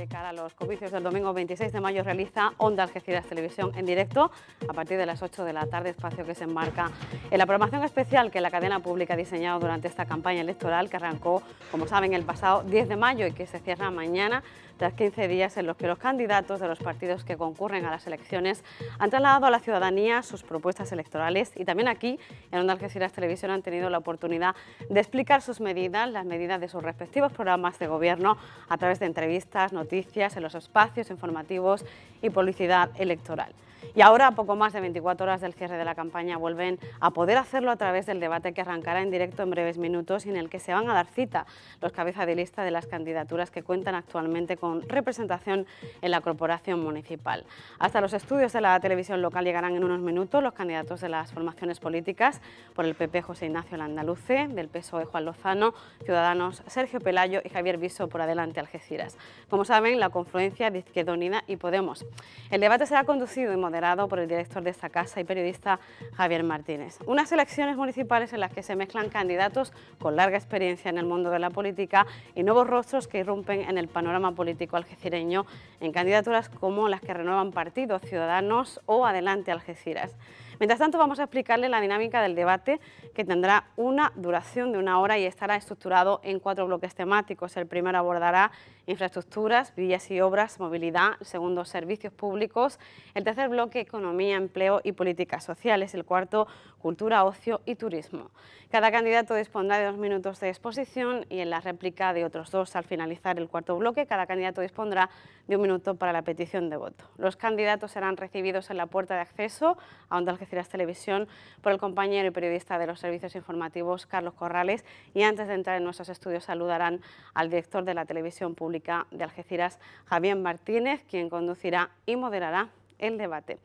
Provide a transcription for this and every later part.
de cara a los comicios del domingo 26 de mayo realiza Onda Algeciras Televisión en directo a partir de las 8 de la tarde, espacio que se enmarca en la programación especial que la cadena pública ha diseñado durante esta campaña electoral que arrancó, como saben, el pasado 10 de mayo y que se cierra mañana 15 días en los que los candidatos de los partidos que concurren a las elecciones han trasladado a la ciudadanía sus propuestas electorales y también aquí, en Onda Algeciras Televisión, han tenido la oportunidad de explicar sus medidas, las medidas de sus respectivos programas de gobierno a través de entrevistas, noticias, en los espacios informativos y publicidad electoral. Y ahora, a poco más de 24 horas del cierre de la campaña, vuelven a poder hacerlo a través del debate que arrancará en directo en breves minutos y en el que se van a dar cita los cabezas de lista de las candidaturas que cuentan actualmente con representación en la corporación municipal. Hasta los estudios de la televisión local llegarán en unos minutos los candidatos de las formaciones políticas por el PP José Ignacio Landaluce, del PSOE Juan Lozano, Ciudadanos Sergio Pelayo y Javier Viso por adelante Algeciras. Como saben, la confluencia de Izquierda Unida y Podemos. El debate será conducido y moderado por el director de esta casa y periodista Javier Martínez. Unas elecciones municipales en las que se mezclan candidatos con larga experiencia en el mundo de la política y nuevos rostros que irrumpen en el panorama político algecireño en candidaturas como las que renuevan partidos, ciudadanos o Adelante Algeciras. Mientras tanto vamos a explicarle la dinámica del debate que tendrá una duración de una hora y estará estructurado en cuatro bloques temáticos. El primero abordará infraestructuras, vías y obras, movilidad, ...segundos, segundo, servicios públicos, el tercer bloque, economía, empleo y políticas sociales, el cuarto, cultura, ocio y turismo. Cada candidato dispondrá de dos minutos de exposición y en la réplica de otros dos al finalizar el cuarto bloque, cada candidato dispondrá de un minuto para la petición de voto. Los candidatos serán recibidos en la puerta de acceso a Onda Algeciras Televisión por el compañero y periodista de los servicios informativos, Carlos Corrales, y antes de entrar en nuestros estudios saludarán al director de la televisión pública de Algeciras, Javier Martínez, quien conducirá y moderará el debate.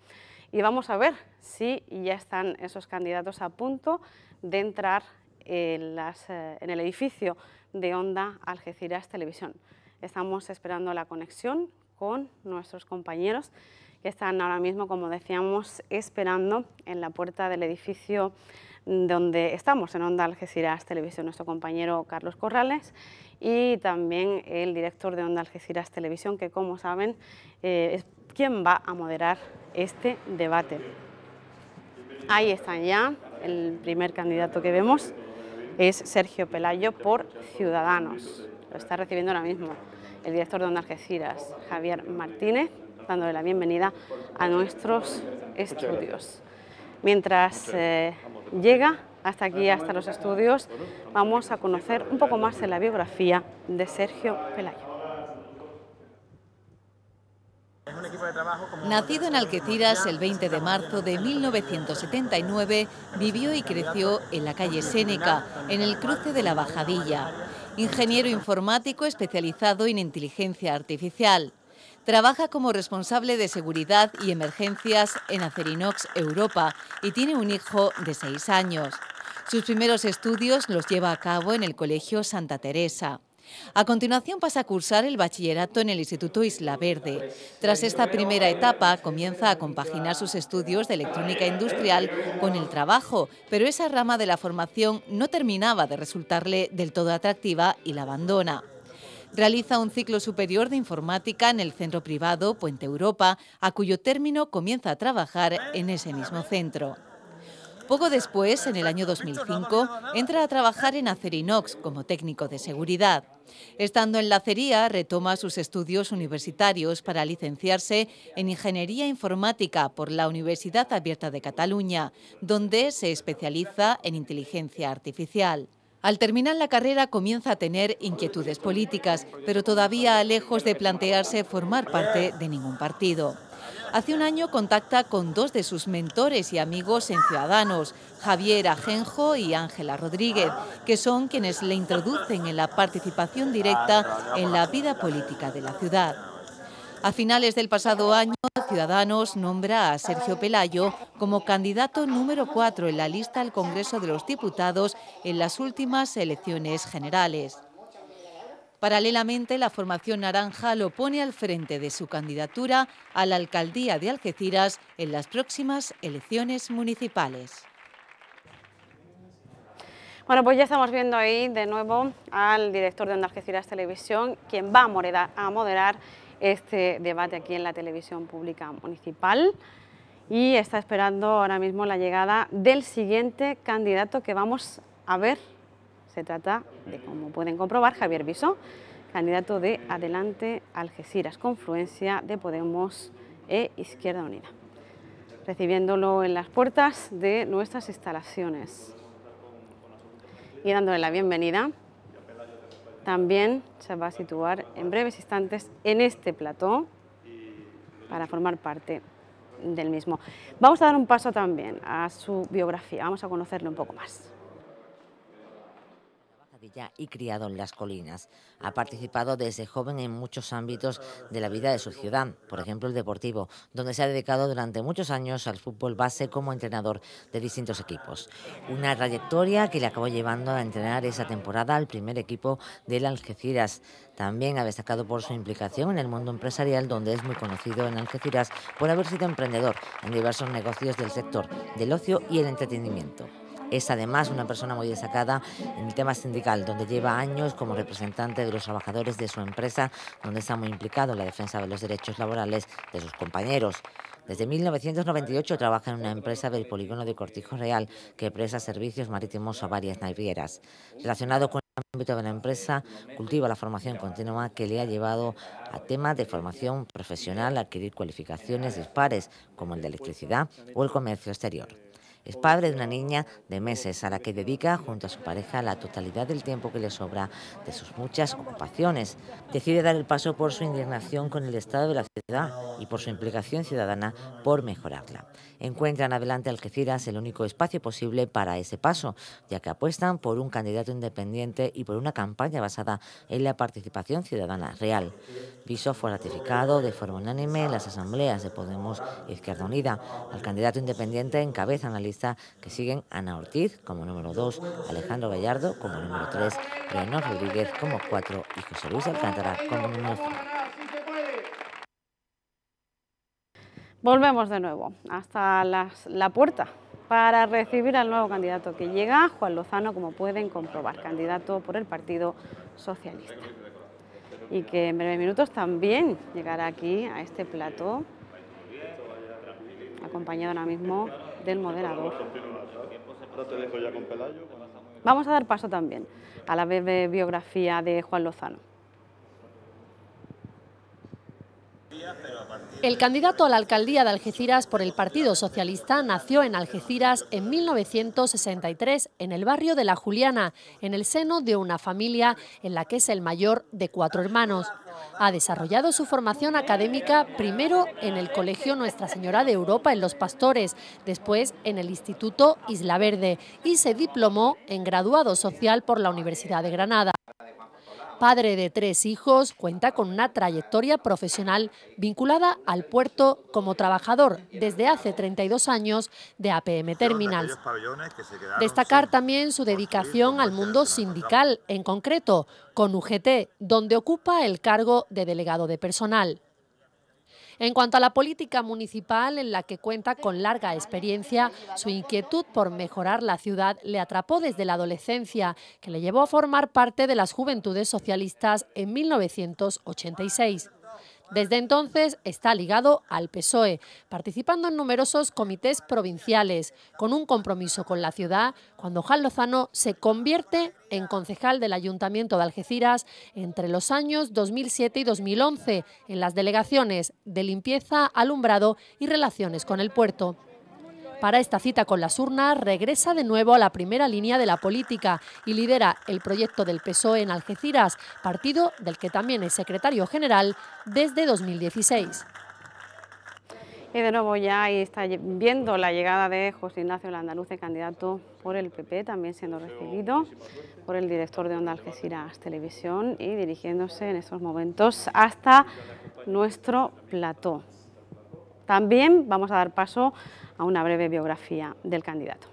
Y vamos a ver si ya están esos candidatos a punto de entrar eh, en el edificio de Onda Algeciras Televisión. Estamos esperando la conexión con nuestros compañeros que están ahora mismo, como decíamos, esperando en la puerta del edificio donde estamos en Onda Algeciras Televisión, nuestro compañero Carlos Corrales y también el director de Onda Algeciras Televisión, que como saben eh, es quien va a moderar este debate. Ahí están ya, el primer candidato que vemos es Sergio Pelayo por Ciudadanos. Lo está recibiendo ahora mismo el director de Onda Algeciras, Javier Martínez, dándole la bienvenida a nuestros estudios. Mientras eh, llega hasta aquí, hasta los estudios, vamos a conocer un poco más de la biografía de Sergio Pelayo. Nacido en Alqueciras el 20 de marzo de 1979, vivió y creció en la calle Séneca, en el cruce de la Bajadilla. Ingeniero informático especializado en inteligencia artificial. Trabaja como responsable de seguridad y emergencias en Acerinox Europa y tiene un hijo de seis años. Sus primeros estudios los lleva a cabo en el Colegio Santa Teresa. A continuación pasa a cursar el bachillerato en el Instituto Isla Verde. Tras esta primera etapa comienza a compaginar sus estudios de electrónica industrial con el trabajo, pero esa rama de la formación no terminaba de resultarle del todo atractiva y la abandona. Realiza un ciclo superior de informática en el centro privado Puente Europa, a cuyo término comienza a trabajar en ese mismo centro. Poco después, en el año 2005, entra a trabajar en Acerinox como técnico de seguridad. Estando en la acería, retoma sus estudios universitarios para licenciarse en Ingeniería Informática por la Universidad Abierta de Cataluña, donde se especializa en inteligencia artificial. Al terminar la carrera comienza a tener inquietudes políticas, pero todavía lejos de plantearse formar parte de ningún partido. Hace un año contacta con dos de sus mentores y amigos en Ciudadanos, Javier Ajenjo y Ángela Rodríguez, que son quienes le introducen en la participación directa en la vida política de la ciudad. A finales del pasado año, Ciudadanos nombra a Sergio Pelayo como candidato número 4 en la lista al Congreso de los Diputados en las últimas elecciones generales. Paralelamente, la formación naranja lo pone al frente de su candidatura a la alcaldía de Algeciras en las próximas elecciones municipales. Bueno, pues ya estamos viendo ahí de nuevo al director de Onda Algeciras Televisión, quien va a moderar este debate aquí en la televisión pública municipal y está esperando ahora mismo la llegada del siguiente candidato que vamos a ver. Se trata de, como pueden comprobar, Javier Bisó... candidato de Adelante Algeciras, confluencia de Podemos e Izquierda Unida. Recibiéndolo en las puertas de nuestras instalaciones y dándole la bienvenida también se va a situar en breves instantes en este platón para formar parte del mismo. Vamos a dar un paso también a su biografía, vamos a conocerle un poco más y criado en las colinas. Ha participado desde joven en muchos ámbitos de la vida de su ciudad, por ejemplo el deportivo, donde se ha dedicado durante muchos años al fútbol base como entrenador de distintos equipos. Una trayectoria que le acabó llevando a entrenar esa temporada al primer equipo del Algeciras. También ha destacado por su implicación en el mundo empresarial, donde es muy conocido en Algeciras por haber sido emprendedor en diversos negocios del sector del ocio y el entretenimiento. Es además una persona muy destacada en el tema sindical, donde lleva años como representante de los trabajadores de su empresa, donde está muy implicado en la defensa de los derechos laborales de sus compañeros. Desde 1998 trabaja en una empresa del polígono de Cortijo Real que presta servicios marítimos a varias navieras. Relacionado con el ámbito de la empresa, cultiva la formación continua que le ha llevado a temas de formación profesional, adquirir cualificaciones dispares como el de electricidad o el comercio exterior. Es padre de una niña de meses a la que dedica junto a su pareja la totalidad del tiempo que le sobra de sus muchas ocupaciones. Decide dar el paso por su indignación con el estado de la ciudad y por su implicación ciudadana por mejorarla. Encuentran adelante Algeciras el único espacio posible para ese paso, ya que apuestan por un candidato independiente y por una campaña basada en la participación ciudadana real. piso fue ratificado de forma unánime en las asambleas de Podemos Izquierda Unida. Al candidato independiente encabeza lista que siguen Ana Ortiz como número 2, Alejandro Gallardo como número 3, Leonor Rodríguez como 4 y José Luis Alcántara como número 5. Volvemos de nuevo hasta la puerta para recibir al nuevo candidato que llega, Juan Lozano, como pueden comprobar, candidato por el Partido Socialista. Y que en breve minutos también llegará aquí a este plato... acompañado ahora mismo del Vamos a dar paso también a la breve biografía de Juan Lozano. El candidato a la alcaldía de Algeciras por el Partido Socialista nació en Algeciras en 1963, en el barrio de La Juliana, en el seno de una familia en la que es el mayor de cuatro hermanos. Ha desarrollado su formación académica primero en el Colegio Nuestra Señora de Europa en Los Pastores, después en el Instituto Isla Verde y se diplomó en graduado social por la Universidad de Granada. Padre de tres hijos, cuenta con una trayectoria profesional vinculada al puerto como trabajador desde hace 32 años de APM Terminal. Destacar también su dedicación al mundo sindical, en concreto con UGT, donde ocupa el cargo de delegado de personal. En cuanto a la política municipal, en la que cuenta con larga experiencia, su inquietud por mejorar la ciudad le atrapó desde la adolescencia, que le llevó a formar parte de las Juventudes Socialistas en 1986. Desde entonces está ligado al PSOE, participando en numerosos comités provinciales, con un compromiso con la ciudad, cuando Juan Lozano se convierte en concejal del Ayuntamiento de Algeciras entre los años 2007 y 2011, en las delegaciones de limpieza, alumbrado y relaciones con el puerto. Para esta cita con las urnas regresa de nuevo a la primera línea de la política y lidera el proyecto del PSOE en Algeciras, partido del que también es secretario general desde 2016. Y de nuevo ya ahí está viendo la llegada de José Ignacio Landaluce, candidato por el PP, también siendo recibido por el director de Onda Algeciras Televisión y dirigiéndose en estos momentos hasta nuestro plató. También vamos a dar paso a una breve biografía del candidato.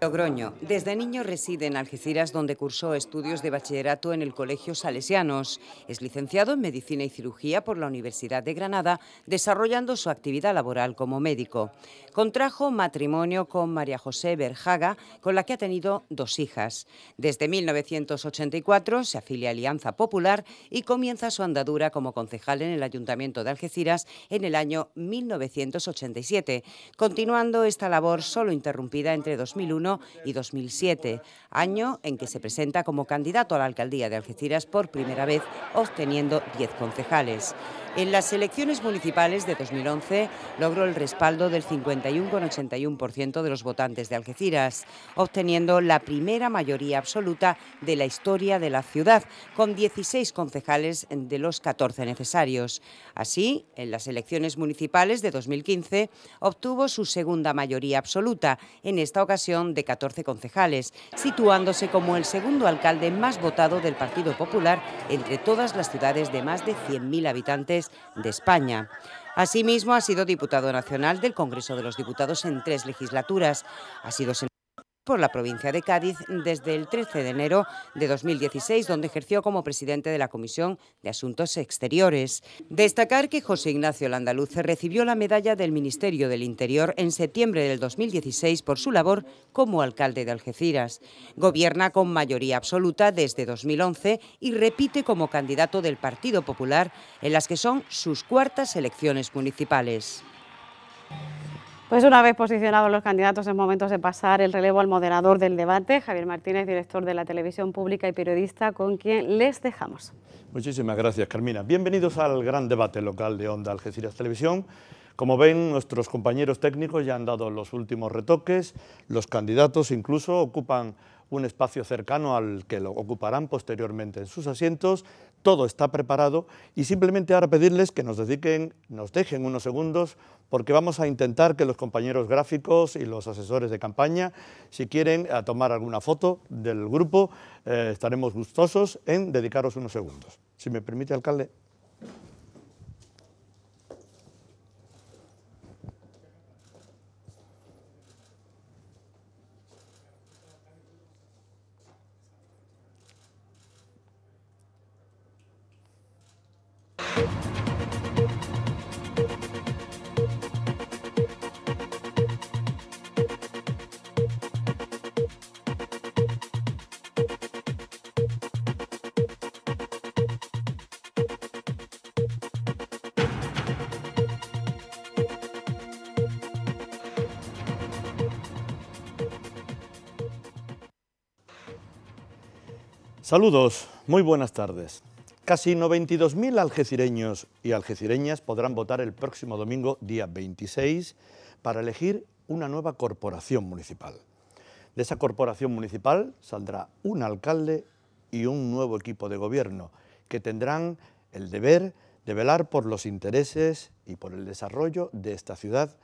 Logroño. Desde niño reside en Algeciras, donde cursó estudios de bachillerato en el Colegio Salesianos. Es licenciado en Medicina y Cirugía por la Universidad de Granada, desarrollando su actividad laboral como médico. Contrajo matrimonio con María José Berjaga, con la que ha tenido dos hijas. Desde 1984 se afilia a Alianza Popular y comienza su andadura como concejal en el Ayuntamiento de Algeciras en el año 1987, continuando esta labor solo interrumpida entre 2001 y 2007, año en que se presenta como candidato a la alcaldía de Algeciras por primera vez, obteniendo 10 concejales. En las elecciones municipales de 2011 logró el respaldo del 51,81% de los votantes de Algeciras, obteniendo la primera mayoría absoluta de la historia de la ciudad, con 16 concejales de los 14 necesarios. Así, en las elecciones municipales de 2015 obtuvo su segunda mayoría absoluta, en esta ocasión de 14 concejales, situándose como el segundo alcalde más votado del Partido Popular entre todas las ciudades de más de 100.000 habitantes de España. Asimismo, ha sido diputado nacional del Congreso de los Diputados en tres legislaturas. Ha sido senador por la provincia de Cádiz desde el 13 de enero de 2016, donde ejerció como presidente de la Comisión de Asuntos Exteriores. Destacar que José Ignacio Landaluz recibió la medalla del Ministerio del Interior en septiembre del 2016 por su labor como alcalde de Algeciras. Gobierna con mayoría absoluta desde 2011 y repite como candidato del Partido Popular en las que son sus cuartas elecciones municipales. Pues una vez posicionados los candidatos es momento de pasar el relevo al moderador del debate, Javier Martínez, director de la televisión pública y periodista, con quien les dejamos. Muchísimas gracias, Carmina. Bienvenidos al gran debate local de Onda Algeciras Televisión. Como ven, nuestros compañeros técnicos ya han dado los últimos retoques, los candidatos incluso ocupan un espacio cercano al que lo ocuparán posteriormente en sus asientos todo está preparado y simplemente ahora pedirles que nos dediquen, nos dejen unos segundos porque vamos a intentar que los compañeros gráficos y los asesores de campaña, si quieren a tomar alguna foto del grupo, eh, estaremos gustosos en dedicaros unos segundos. Si me permite, alcalde. Saludos, muy buenas tardes. Casi 92.000 algecireños y algecireñas podrán votar el próximo domingo, día 26, para elegir una nueva corporación municipal. De esa corporación municipal saldrá un alcalde y un nuevo equipo de gobierno que tendrán el deber de velar por los intereses y por el desarrollo de esta ciudad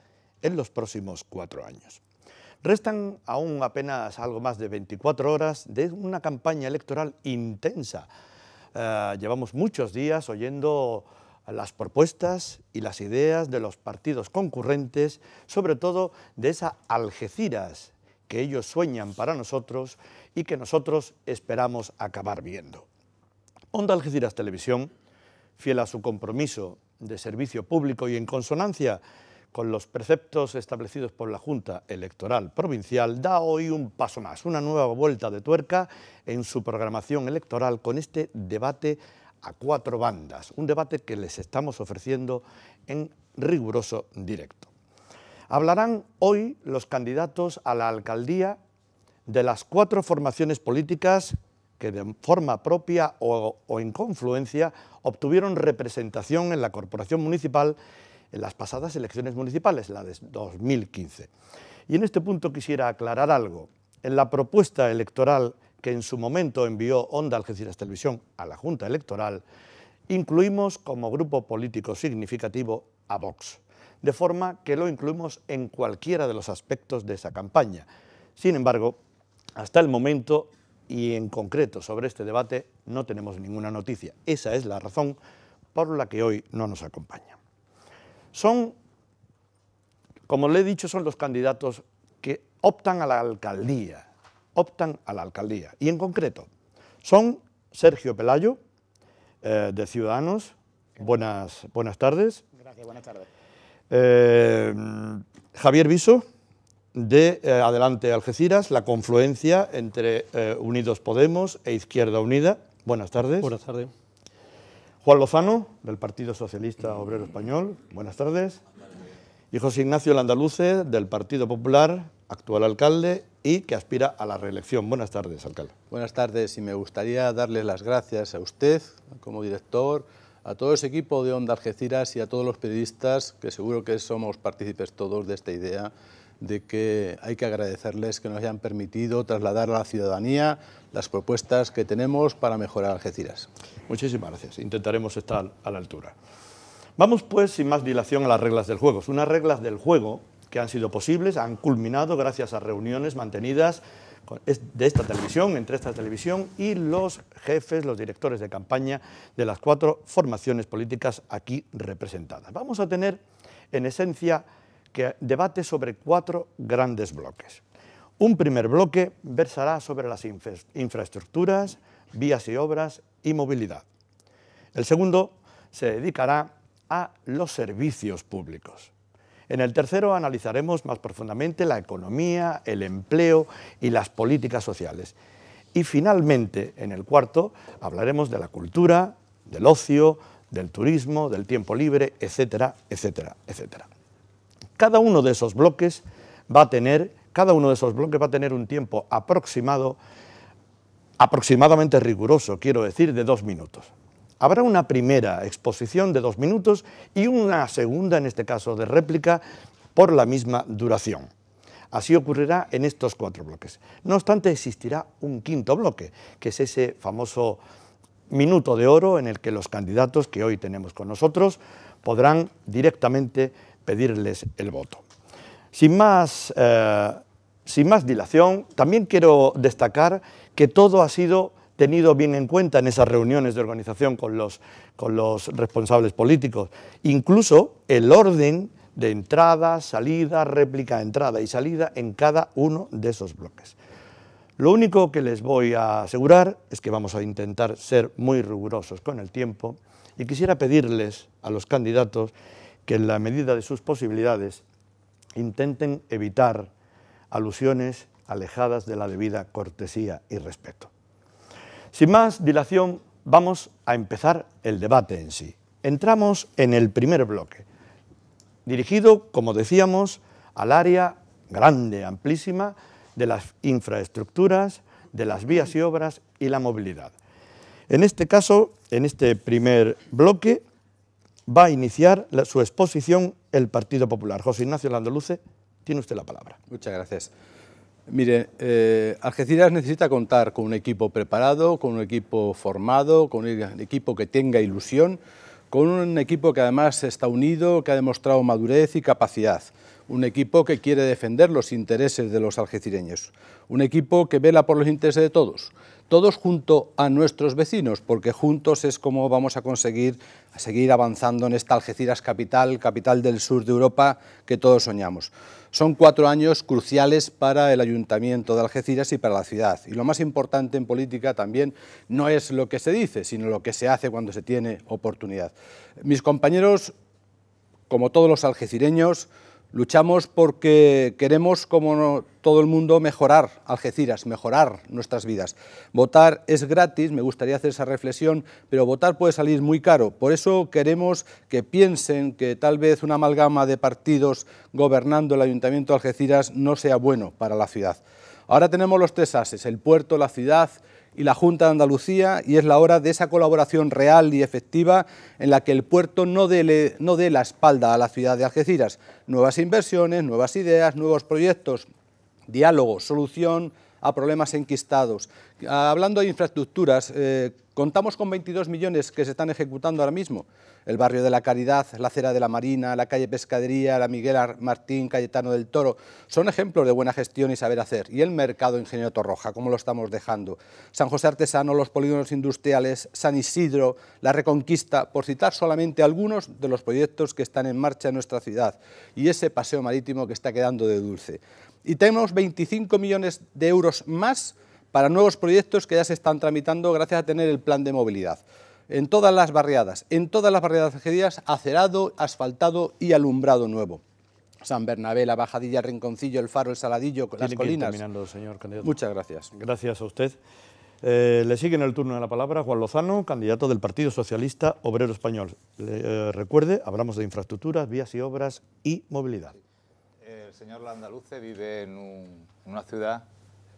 en los próximos cuatro años. Restan aún apenas algo más de 24 horas de una campaña electoral intensa. Eh, llevamos muchos días oyendo las propuestas y las ideas de los partidos concurrentes, sobre todo de esa Algeciras que ellos sueñan para nosotros y que nosotros esperamos acabar viendo. Onda Algeciras Televisión, fiel a su compromiso de servicio público y en consonancia con los preceptos establecidos por la Junta Electoral Provincial, da hoy un paso más, una nueva vuelta de tuerca en su programación electoral con este debate a cuatro bandas, un debate que les estamos ofreciendo en riguroso directo. Hablarán hoy los candidatos a la alcaldía de las cuatro formaciones políticas que de forma propia o, en confluencia obtuvieron representación en la Corporación Municipal en las pasadas elecciones municipales, la de 2015. Y en este punto quisiera aclarar algo. En la propuesta electoral que en su momento envió Onda Algeciras Televisión a la Junta Electoral, incluimos como grupo político significativo a Vox, de forma que lo incluimos en cualquiera de los aspectos de esa campaña. Sin embargo, hasta el momento y en concreto sobre este debate no tenemos ninguna noticia. Esa es la razón por la que hoy no nos acompaña son, como le he dicho, son los candidatos que optan a la alcaldía, optan a la alcaldía. Y en concreto, son Sergio Pelayo, eh, de Ciudadanos. Buenas, buenas tardes. Gracias, buenas tardes. Eh, Javier Viso, de eh, Adelante Algeciras, la confluencia entre Unidos Podemos e Izquierda Unida. Buenas tardes. Buenas tardes. Juan Lozano, del Partido Socialista Obrero Español, buenas tardes. Y José Ignacio Landaluce, del Partido Popular, actual alcalde y que aspira a la reelección. Buenas tardes, alcalde. Buenas tardes y me gustaría darle las gracias a usted como director, a todo ese equipo de Onda Algeciras y a todos los periodistas, que seguro que somos partícipes todos de esta idea de que hay que agradecerles que nos hayan permitido trasladar a la ciudadanía las propuestas que tenemos para mejorar Algeciras. Muchísimas gracias. Intentaremos estar a la altura. Vamos pues sin más dilación a las reglas del juego. Son unas reglas del juego que han sido posibles, han culminado gracias a reuniones mantenidas de esta televisión, entre esta televisión y los jefes, los directores de campaña de las cuatro formaciones políticas aquí representadas. Vamos a tener, en esencia, que debate sobre cuatro grandes bloques. Un primer bloque versará sobre las infraestructuras, vías y obras y movilidad. El segundo se dedicará a los servicios públicos. En el tercero analizaremos más profundamente la economía, el empleo y las políticas sociales. Y finalmente, en el cuarto, hablaremos de la cultura, del ocio, del turismo, del tiempo libre, etcétera, etcétera, etcétera. Cada uno de esos bloques va a tener, cada uno de esos bloques va a tener un tiempo aproximado aproximadamente riguroso, quiero decir, de dos minutos. Habrá una primera exposición de dos minutos y una segunda, en este caso de réplica, por la misma duración. Así ocurrirá en estos cuatro bloques. No obstante, existirá un quinto bloque, que es ese famoso minuto de oro en el que los candidatos que hoy tenemos con nosotros podrán directamente pedirles el voto. Sin más eh, sin más dilación, también quiero destacar que todo ha sido tenido bien en cuenta en esas reuniones de organización con los, responsables políticos. Incluso el orden de entrada, salida, réplica, entrada y salida en cada uno de esos bloques. Lo único que les voy a asegurar es que vamos a intentar ser muy rigurosos con el tiempo y quisiera pedirles a los candidatos que en la medida de sus posibilidades intenten evitar alusiones alejadas de la debida cortesía y respeto. Sin más dilación, vamos a empezar el debate en sí. Entramos en el primer bloque, dirigido, como decíamos, al área grande, amplísima, de las infraestructuras, de las vías y obras y la movilidad. En este caso, en este primer bloque, va a iniciar su exposición el Partido Popular. José Ignacio Landoluce. Tiene usted la palabra. Muchas gracias. Mire, eh, Algeciras necesita contar con un equipo preparado, con un equipo formado, con un equipo que tenga ilusión, con un equipo que además está unido, que ha demostrado madurez y capacidad. Un equipo que quiere defender los intereses de los algecireños. Un equipo que vela por los intereses de todos todos junto a nuestros vecinos, porque juntos es como vamos a conseguir a seguir avanzando en esta Algeciras capital, capital del sur de Europa que todos soñamos. Son cuatro años cruciales para el Ayuntamiento de Algeciras y para la ciudad. Y lo más importante en política también no es lo que se dice, sino lo que se hace cuando se tiene oportunidad. Mis compañeros, como todos los algecireños, Luchamos porque queremos, como todo el mundo, mejorar Algeciras, mejorar nuestras vidas. Votar es gratis, me gustaría hacer esa reflexión, pero votar puede salir muy caro. Por eso queremos que piensen que tal vez una amalgama de partidos gobernando el Ayuntamiento de Algeciras no sea bueno para la ciudad. Ahora tenemos los tres ases, el puerto, la ciudad y la Junta de Andalucía y es la hora de esa colaboración real y efectiva en la que el puerto no dé, no dé la espalda a la ciudad de Algeciras, nuevas inversiones, nuevas ideas, nuevos proyectos, diálogo, solución a problemas enquistados. Hablando de infraestructuras, eh, contamos con 22 millones que se están ejecutando ahora mismo el barrio de la Caridad, la Cera de la Marina, la calle Pescadería, la Miguel Martín, Cayetano del Toro, son ejemplos de buena gestión y saber hacer. Y el mercado Ingeniero Torroja, como lo estamos dejando? San José Artesano, los polígonos industriales, San Isidro, la Reconquista, por citar solamente algunos de los proyectos que están en marcha en nuestra ciudad. Y ese paseo marítimo que está quedando de dulce. Y tenemos 25 millones de euros más para nuevos proyectos que ya se están tramitando gracias a tener el plan de movilidad en todas las barriadas, en todas las barriadas días, acerado, asfaltado y alumbrado nuevo. San Bernabé, la Bajadilla, el Rinconcillo, el Faro, el Saladillo, las colinas. señor Muchas gracias. Gracias a usted. Eh, le sigue en el turno de la palabra Juan Lozano, candidato del Partido Socialista Obrero Español. Eh, recuerde, hablamos de infraestructuras, vías y obras y movilidad. El señor Landaluce vive en una ciudad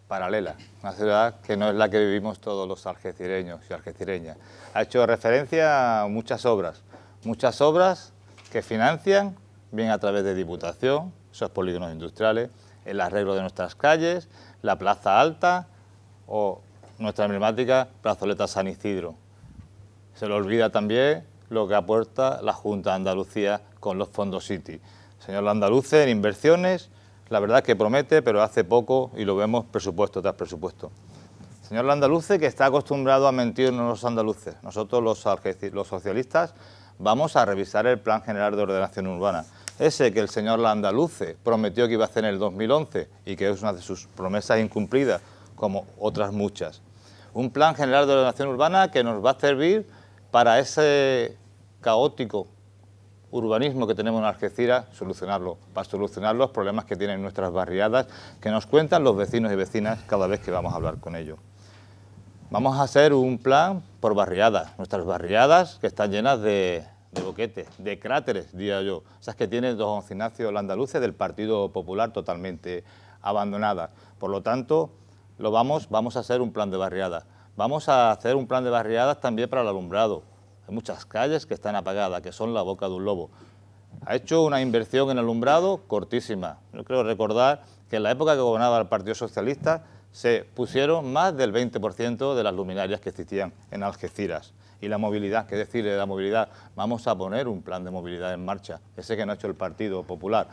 paralela, una ciudad que no es la que vivimos todos los algecireños y algecireñas. Ha hecho referencia a muchas obras, muchas obras que financian, bien a través de Diputación, esos polígonos industriales, el arreglo de nuestras calles, la Plaza Alta o nuestra emblemática plazoleta San Isidro. Se le olvida también lo que aporta la Junta de Andalucía con los fondos City. Señor Andaluce en inversiones la verdad es que promete, pero hace poco y lo vemos presupuesto tras presupuesto. Señor Landaluce, que está acostumbrado a mentirnos los andaluces. Nosotros, los, los socialistas, vamos a revisar el Plan General de Ordenación Urbana. Ese que el señor Landaluce prometió que iba a hacer en el 2011 y que es una de sus promesas incumplidas, como otras muchas. Un Plan General de Ordenación Urbana que nos va a servir para ese caótico urbanismo que tenemos en Algeciras, solucionarlo, para solucionar los problemas que tienen nuestras barriadas, que nos cuentan los vecinos y vecinas cada vez que vamos a hablar con ellos. Vamos a hacer un plan por barriadas, nuestras barriadas que están llenas de, boquetes, de cráteres, diría yo, esas que tiene Don Ignacio Landaluce... del Partido Popular totalmente abandonadas. Por lo tanto, lo vamos, vamos a hacer un plan de barriadas. Vamos a hacer un plan de barriadas también para el alumbrado, hay muchas calles que están apagadas, que son la boca de un lobo. Ha hecho una inversión en alumbrado cortísima. Yo creo recordar que en la época que gobernaba el Partido Socialista se pusieron más del 20% de las luminarias que existían en Algeciras. Y la movilidad, que decir de la movilidad, vamos a poner un plan de movilidad en marcha, ese que no ha hecho el Partido Popular.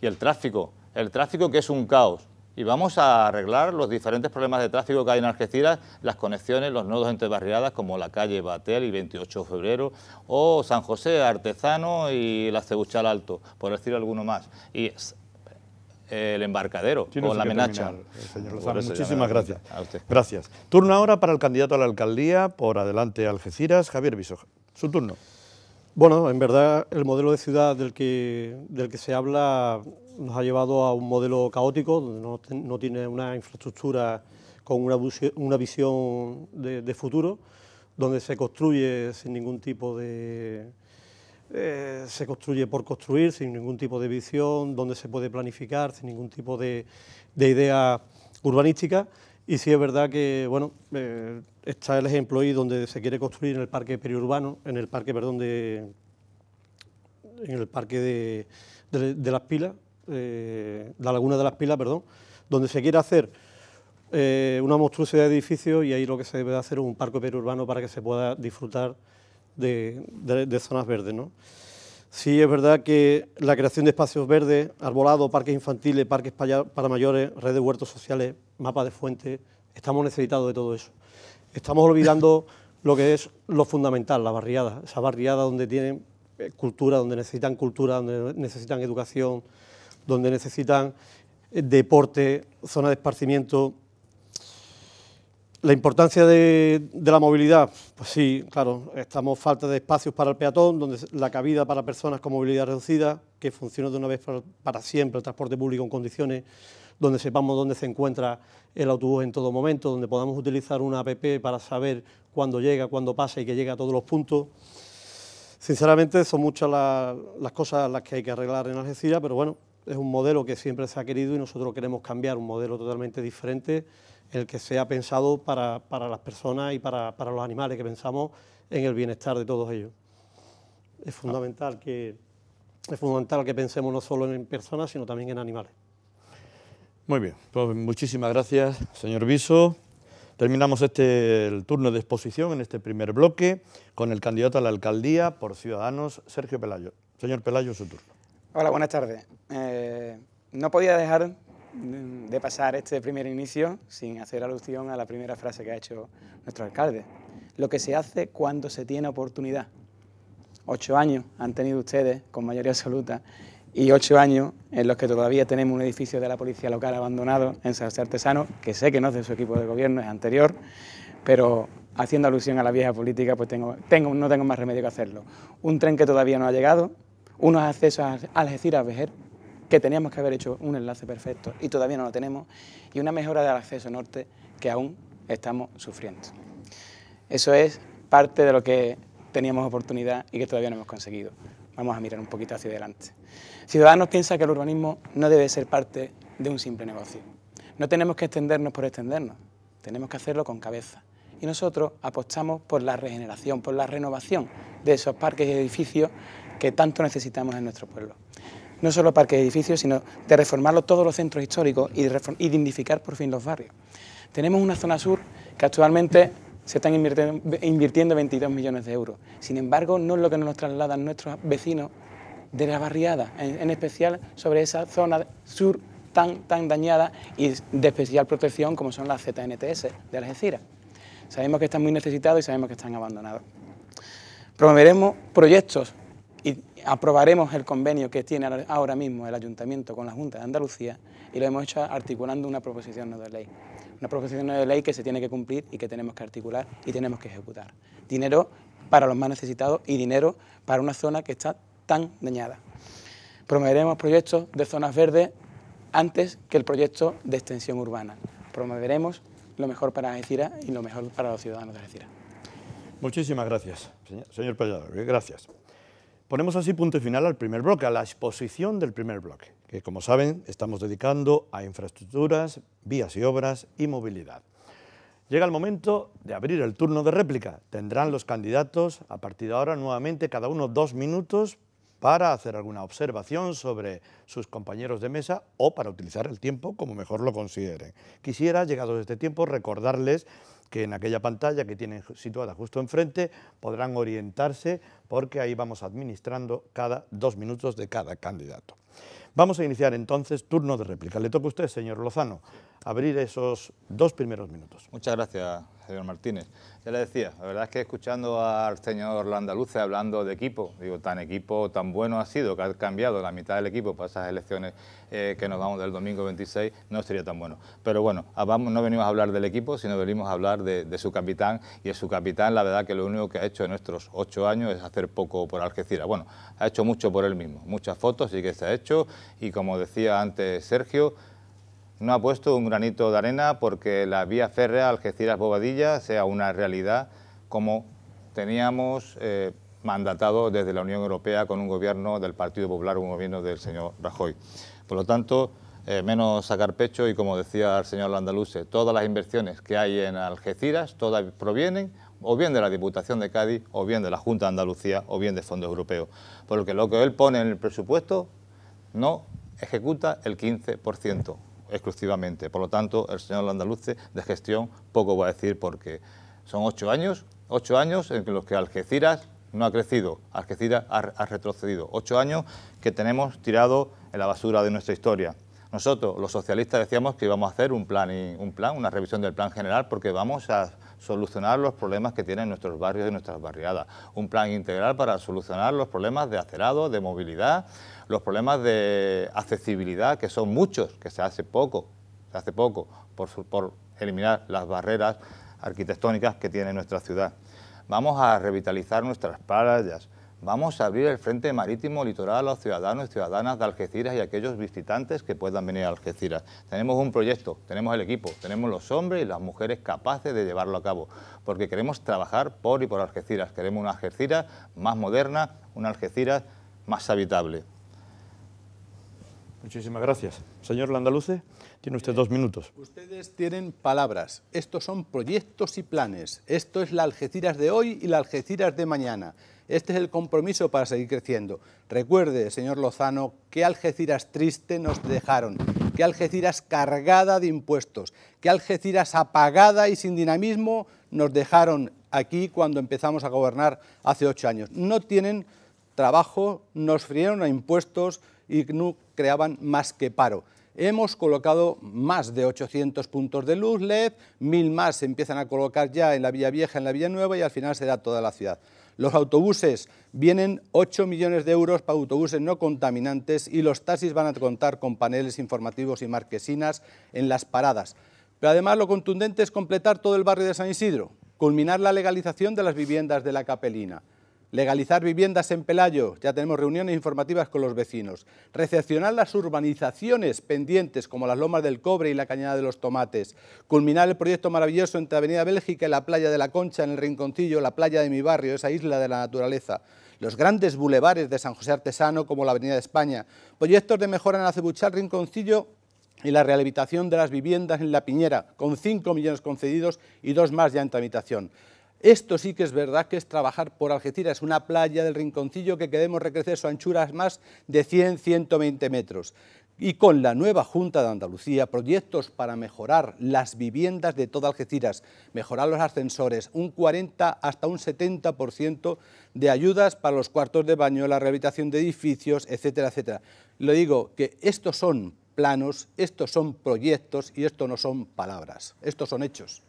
Y el tráfico, el tráfico que es un caos y vamos a arreglar los diferentes problemas de tráfico que hay en Algeciras, las conexiones, los nodos entre barriadas como la calle Batel y 28 de Febrero o San José Artesano y la Cebuchal Alto, por decir alguno más. Y eh, el embarcadero o la Menacha eh, Muchísimas gracias. Gracias. Turno ahora para el candidato a la alcaldía por Adelante Algeciras, Javier Bisoja. Su turno. Bueno, en verdad el modelo de ciudad del que, del que se habla nos ha llevado a un modelo caótico, donde no, tiene una infraestructura con una, visión de, futuro, donde se construye sin ningún tipo de... Eh, se construye por construir, sin ningún tipo de visión, donde se puede planificar, sin ningún tipo de, de idea urbanística. Y sí es verdad que, bueno, eh, está el ejemplo ahí donde se quiere construir en el parque periurbano, en el parque, perdón, de, en el parque de, de Las Pilas, eh, la Laguna de las Pilas, perdón, donde se quiere hacer eh, una monstruosidad de edificios y ahí lo que se debe hacer es un parque periurbano para que se pueda disfrutar de, zonas verdes. ¿no? Sí, es verdad que la creación de espacios verdes, arbolado, parques infantiles, parques para mayores, redes de huertos sociales, mapas de fuentes, estamos necesitados de todo eso. Estamos olvidando lo que es lo fundamental, la barriada, esa barriada donde tienen eh, cultura, donde necesitan cultura, donde necesitan educación, donde necesitan eh, deporte, zona de esparcimiento. La importancia de, la movilidad, pues sí, claro, estamos falta de espacios para el peatón, donde la cabida para personas con movilidad reducida, que funcione de una vez para, siempre el transporte público en condiciones, donde sepamos dónde se encuentra el autobús en todo momento, donde podamos utilizar una app para saber cuándo llega, cuándo pasa y que llega a todos los puntos. Sinceramente son muchas las, las cosas las que hay que arreglar en Algeciras, pero bueno, es un modelo que siempre se ha querido y nosotros queremos cambiar un modelo totalmente diferente, el que sea pensado para, las personas y para, los animales, que pensamos en el bienestar de todos ellos. Es fundamental, que, es fundamental que pensemos no solo en personas, sino también en animales. Muy bien, pues muchísimas gracias, señor Viso. Terminamos este el turno de exposición en este primer bloque con el candidato a la alcaldía por Ciudadanos, Sergio Pelayo. Señor Pelayo, su turno. Hola, buenas tardes. Eh, no podía dejar de pasar este primer inicio sin hacer alusión a la primera frase que ha hecho nuestro alcalde. Lo que se hace cuando se tiene oportunidad. Ocho años han tenido ustedes con mayoría absoluta y ocho años en los que todavía tenemos un edificio de la policía local abandonado en San Artesano, que sé que no es de su equipo de gobierno, es anterior, pero haciendo alusión a la vieja política, pues tengo, tengo, no tengo más remedio que hacerlo. Un tren que todavía no ha llegado, unos accesos a Algeciras-Vejer, que teníamos que haber hecho un enlace perfecto y todavía no lo tenemos, y una mejora del acceso norte que aún estamos sufriendo. Eso es parte de lo que teníamos oportunidad y que todavía no hemos conseguido. Vamos a mirar un poquito hacia adelante. Ciudadanos piensa que el urbanismo no debe ser parte de un simple negocio. No tenemos que extendernos por extendernos, tenemos que hacerlo con cabeza. Y nosotros apostamos por la regeneración, por la renovación de esos parques y edificios que tanto necesitamos en nuestro pueblo. No solo parques y edificios, sino de reformar todos los centros históricos y, de identificar por fin los barrios. Tenemos una zona sur que actualmente se están invirtiendo, 22 millones de euros. Sin embargo, no es lo que nos trasladan nuestros vecinos de la barriada, en, especial sobre esa zona sur tan, tan dañada y de especial protección como son las ZNTS de Algeciras. Sabemos que están muy necesitados y sabemos que están abandonados. Promoveremos proyectos aprobaremos el convenio que tiene ahora mismo el Ayuntamiento con la Junta de Andalucía y lo hemos hecho articulando una proposición no de ley. Una proposición de ley que se tiene que cumplir y que tenemos que articular y tenemos que ejecutar. Dinero para los más necesitados y dinero para una zona que está tan dañada. Promoveremos proyectos de zonas verdes antes que el proyecto de extensión urbana. Promoveremos lo mejor para Algeciras y lo mejor para los ciudadanos de Algeciras. Muchísimas gracias, señor, señor Gracias ponemos así punto final al primer bloque, a la exposición del primer bloque, que como saben estamos dedicando a infraestructuras, vías y obras y movilidad. Llega el momento de abrir el turno de réplica. Tendrán los candidatos a partir de ahora nuevamente cada uno dos minutos para hacer alguna observación sobre sus compañeros de mesa o para utilizar el tiempo como mejor lo consideren. Quisiera, llegados este tiempo, recordarles que en aquella pantalla que tienen situada justo enfrente podrán orientarse porque ahí vamos administrando cada dos minutos de cada candidato. Vamos a iniciar entonces turno de réplica. Le toca a usted, señor Lozano, abrir esos dos primeros minutos. Muchas gracias, señor Martínez. Ya le decía, la verdad es que escuchando al señor Landaluce hablando de equipo, digo, tan equipo, tan bueno ha sido que ha cambiado la mitad del equipo para esas elecciones eh, que nos vamos del domingo 26, no sería tan bueno. Pero bueno, ah, no venimos a hablar del equipo, sino venimos a hablar de, su capitán, y es su capitán, la verdad que lo único que ha hecho en nuestros ocho años es hacer poco por Algeciras. Bueno, ha hecho mucho por él mismo, muchas fotos y que se ha hecho y como decía antes Sergio, no ha puesto un granito de arena porque la vía férrea Algeciras-Bobadilla sea una realidad como teníamos eh, mandatado desde la Unión Europea con un gobierno del Partido Popular, un gobierno del señor Rajoy. Por lo tanto, eh, menos sacar pecho y como decía el señor Landaluce, todas las inversiones que hay en Algeciras, todas provienen o bien de la Diputación de Cádiz, o bien de la Junta de Andalucía, o bien de fondos europeos. que lo que él pone en el presupuesto no ejecuta el 15% exclusivamente. Por lo tanto, el señor Landaluce de gestión poco va a decir porque son ocho años, ocho años en los que Algeciras no ha crecido, Algeciras ha, retrocedido. Ocho años que tenemos tirado en la basura de nuestra historia. Nosotros, los socialistas, decíamos que íbamos a hacer un plan, y, un plan, una revisión del plan general porque vamos a solucionar los problemas que tienen nuestros barrios y nuestras barriadas. Un plan integral para solucionar los problemas de acerado, de movilidad, los problemas de accesibilidad, que son muchos, que se hace poco, se hace poco por, por eliminar las barreras arquitectónicas que tiene nuestra ciudad. Vamos a revitalizar nuestras playas, vamos a abrir el frente marítimo litoral a los ciudadanos y ciudadanas de Algeciras y a aquellos visitantes que puedan venir a Algeciras. Tenemos un proyecto, tenemos el equipo, tenemos los hombres y las mujeres capaces de llevarlo a cabo, porque queremos trabajar por y por Algeciras, queremos una Algeciras más moderna, una Algeciras más habitable. Muchísimas gracias. Señor Landaluce, tiene usted dos minutos. Ustedes tienen palabras. Estos son proyectos y planes. Esto es la Algeciras de hoy y la Algeciras de mañana. Este es el compromiso para seguir creciendo. Recuerde, señor Lozano, qué Algeciras triste nos dejaron, qué Algeciras cargada de impuestos, qué Algeciras apagada y sin dinamismo nos dejaron aquí cuando empezamos a gobernar hace ocho años. No tienen trabajo, nos frieron a impuestos y creaban más que paro. Hemos colocado más de 800 puntos de luz LED, mil más se empiezan a colocar ya en la Villa Vieja, en la Villa Nueva y al final será toda la ciudad. Los autobuses vienen 8 millones de euros para autobuses no contaminantes y los taxis van a contar con paneles informativos y marquesinas en las paradas. Pero además lo contundente es completar todo el barrio de San Isidro, culminar la legalización de las viviendas de la Capelina. Legalizar viviendas en Pelayo, ya tenemos reuniones informativas con los vecinos. Recepcionar las urbanizaciones pendientes como las Lomas del Cobre y la Cañada de los Tomates. Culminar el proyecto maravilloso entre Avenida Bélgica y la Playa de la Concha en el Rinconcillo, la playa de mi barrio, esa isla de la naturaleza. Los grandes bulevares de San José Artesano como la Avenida de España. Proyectos de mejora en Acebuchal, Rinconcillo y la rehabilitación de las viviendas en La Piñera, con 5 millones concedidos y dos más ya en tramitación. Esto sí que es verdad que es trabajar por Algeciras, una playa del rinconcillo que queremos recrecer su anchura más de 100-120 metros. Y con la nueva Junta de Andalucía, proyectos para mejorar las viviendas de toda Algeciras, mejorar los ascensores, un 40 hasta un 70% de ayudas para los cuartos de baño, la rehabilitación de edificios, etcétera, etcétera. Lo digo que estos son planos, estos son proyectos y esto no son palabras, estos son hechos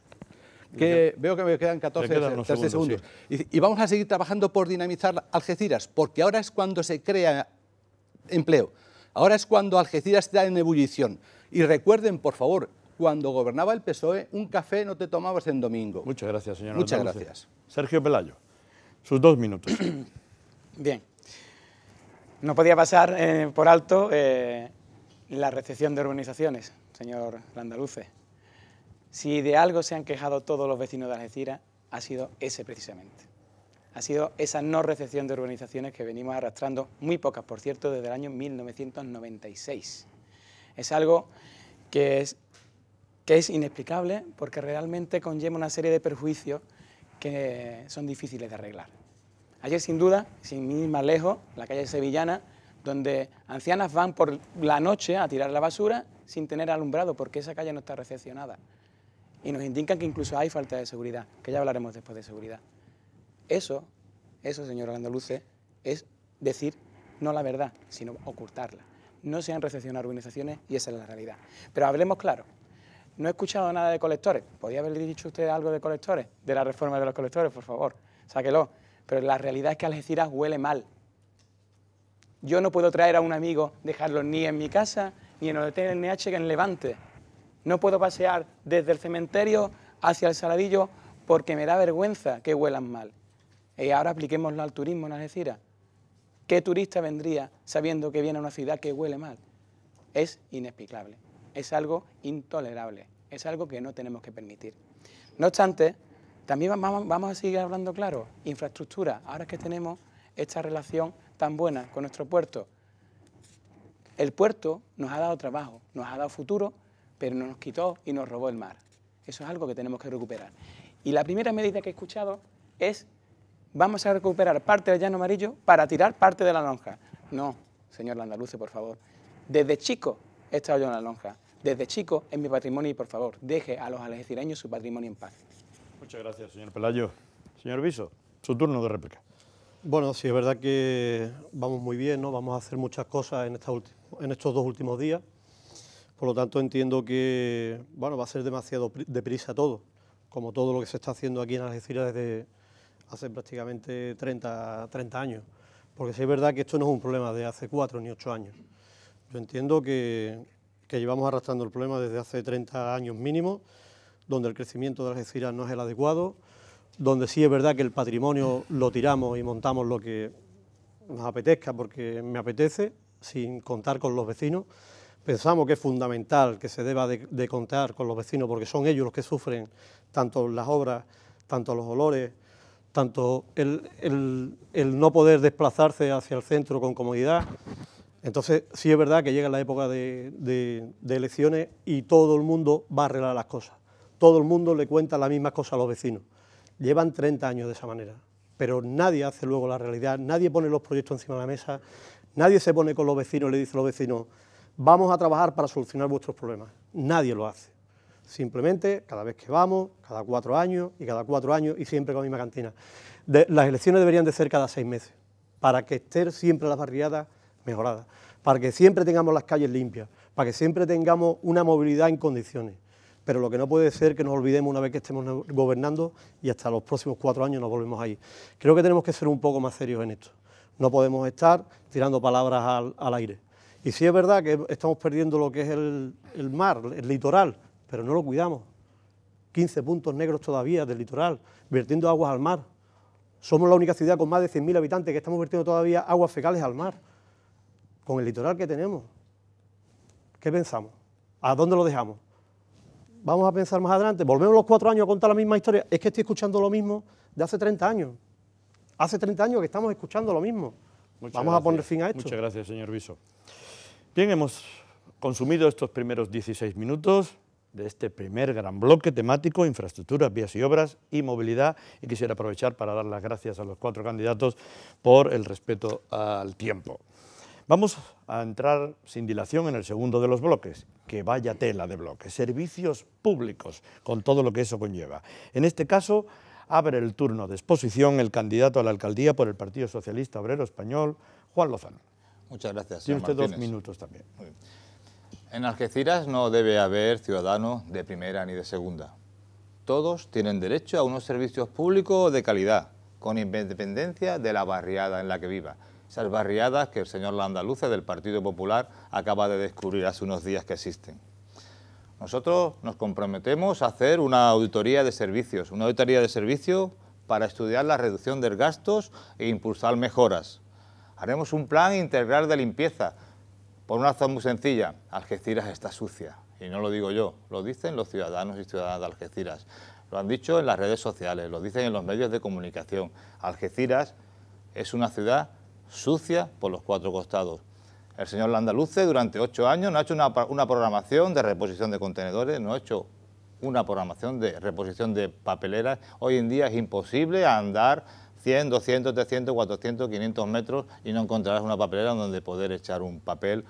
que veo que me quedan 14 segundos. Y, vamos a seguir trabajando por dinamizar Algeciras, porque ahora es cuando se crea empleo. Ahora es cuando Algeciras está en ebullición. Y recuerden, por favor, cuando gobernaba el PSOE, un café no te tomabas en domingo. Muchas gracias, señor Muchas gracias. Sergio Pelayo, sus dos minutos. Bien. No podía pasar eh, por alto eh, la recepción de urbanizaciones, señor Landaluce. Si de algo se han quejado todos los vecinos de Algeciras, ha sido ese precisamente. Ha sido esa no recepción de urbanizaciones que venimos arrastrando, muy pocas por cierto, desde el año 1996. Es algo que es, inexplicable porque realmente conlleva una serie de perjuicios que son difíciles de arreglar. Ayer sin duda, sin ir más lejos, la calle sevillana, donde ancianas van por la noche a tirar la basura sin tener alumbrado porque esa calle no está recepcionada y nos indican que incluso hay falta de seguridad, que ya hablaremos después de seguridad. Eso, eso, señor Andaluce, es decir no la verdad, sino ocultarla. No se han recepcionado urbanizaciones y esa es la realidad. Pero hablemos claro. No he escuchado nada de colectores. ¿Podría haber dicho usted algo de colectores? De la reforma de los colectores, por favor. Sáquelo. Pero la realidad es que Algeciras huele mal. Yo no puedo traer a un amigo, dejarlo ni en mi casa, ni en el hotel NH que en Levante no puedo pasear desde el cementerio hacia el Saladillo porque me da vergüenza que huelan mal. Y eh, ahora apliquémoslo al turismo en Algeciras. ¿Qué turista vendría sabiendo que viene a una ciudad que huele mal? Es inexplicable, es algo intolerable, es algo que no tenemos que permitir. No obstante, también vamos, vamos a seguir hablando claro, infraestructura, ahora que tenemos esta relación tan buena con nuestro puerto. El puerto nos ha dado trabajo, nos ha dado futuro pero nos quitó y nos robó el mar. Eso es algo que tenemos que recuperar. Y la primera medida que he escuchado es, vamos a recuperar parte del llano amarillo para tirar parte de la lonja. No, señor Landaluce, por favor. Desde chico he estado yo en la lonja. Desde chico es mi patrimonio y, por favor, deje a los algecireños su patrimonio en paz. Muchas gracias, señor Pelayo. Señor Viso, su turno de réplica. Bueno, sí, es verdad que vamos muy bien, ¿no? Vamos a hacer muchas cosas en, en estos dos últimos días. Por lo tanto, entiendo que bueno, va a ser demasiado deprisa todo, como todo lo que se está haciendo aquí en Algeciras desde hace prácticamente 30, años. Porque sí es verdad que esto no es un problema de hace 4 ni 8 años. Yo entiendo que, que llevamos arrastrando el problema desde hace 30 años mínimo, donde el crecimiento de Algeciras no es el adecuado, donde sí es verdad que el patrimonio lo tiramos y montamos lo que nos apetezca porque me apetece, sin contar con los vecinos. Pensamos que es fundamental que se deba de, contar con los vecinos porque son ellos los que sufren tanto las obras, tanto los olores, tanto el, no poder desplazarse hacia el centro con comodidad. Entonces sí es verdad que llega la época de, de elecciones y todo el mundo va a arreglar las cosas. Todo el mundo le cuenta las mismas cosas a los vecinos. Llevan 30 años de esa manera, pero nadie hace luego la realidad, nadie pone los proyectos encima de la mesa, nadie se pone con los vecinos y le dice a los vecinos, vamos a trabajar para solucionar vuestros problemas. Nadie lo hace. Simplemente, cada vez que vamos, cada cuatro años, y cada cuatro años, y siempre con la misma cantina. las elecciones deberían de ser cada seis meses, para que estén siempre las barriadas mejoradas, para que siempre tengamos las calles limpias, para que siempre tengamos una movilidad en condiciones. Pero lo que no puede ser que nos olvidemos una vez que estemos gobernando y hasta los próximos cuatro años nos volvemos ahí. Creo que tenemos que ser un poco más serios en esto. No podemos estar tirando palabras al aire. Y sí es verdad que estamos perdiendo lo que es el, mar, el litoral, pero no lo cuidamos. 15 puntos negros todavía del litoral, vertiendo aguas al mar. Somos la única ciudad con más de 100.000 habitantes que estamos vertiendo todavía aguas fecales al mar, con el litoral que tenemos. ¿Qué pensamos? ¿A dónde lo dejamos? Vamos a pensar más adelante. Volvemos los cuatro años a contar la misma historia. Es que estoy escuchando lo mismo de hace 30 años. Hace 30 años que estamos escuchando lo mismo. Vamos a poner fin a esto. Muchas gracias, señor Viso. Bien, hemos consumido estos primeros 16 minutos de este primer gran bloque temático, infraestructuras, vías y obras y movilidad, y quisiera aprovechar para dar las gracias a los cuatro candidatos por el respeto al tiempo. Vamos a entrar sin dilación en el segundo de los bloques, que vaya tela de bloques, servicios públicos, con todo lo que eso conlleva. En este caso, abre el turno de exposición el candidato a la alcaldía por el Partido Socialista Obrero Español, Juan Lozano. Muchas gracias. Tiene usted dos minutos también. En Algeciras no debe haber ciudadanos de primera ni de segunda. Todos tienen derecho a unos servicios públicos de calidad, con independencia de la barriada en la que viva. Esas barriadas que el señor Landaluce del Partido Popular acaba de descubrir hace unos días que existen. Nosotros nos comprometemos a hacer una auditoría de servicios, una auditoría de servicio para estudiar la reducción de gastos e impulsar mejoras. Haremos un plan integral de limpieza, por una razón muy sencilla, Algeciras está sucia. Y no lo digo yo, lo dicen los ciudadanos y ciudadanas de Algeciras. Lo han dicho en las redes sociales, lo dicen en los medios de comunicación. Algeciras es una ciudad sucia por los cuatro costados. El señor Landaluce durante ocho años no ha hecho una, programación de reposición de contenedores, no ha hecho una programación de reposición de papeleras. Hoy en día es imposible andar 100, 200, 300, 400, 500 metros y no encontrarás una papelera donde poder echar un papel,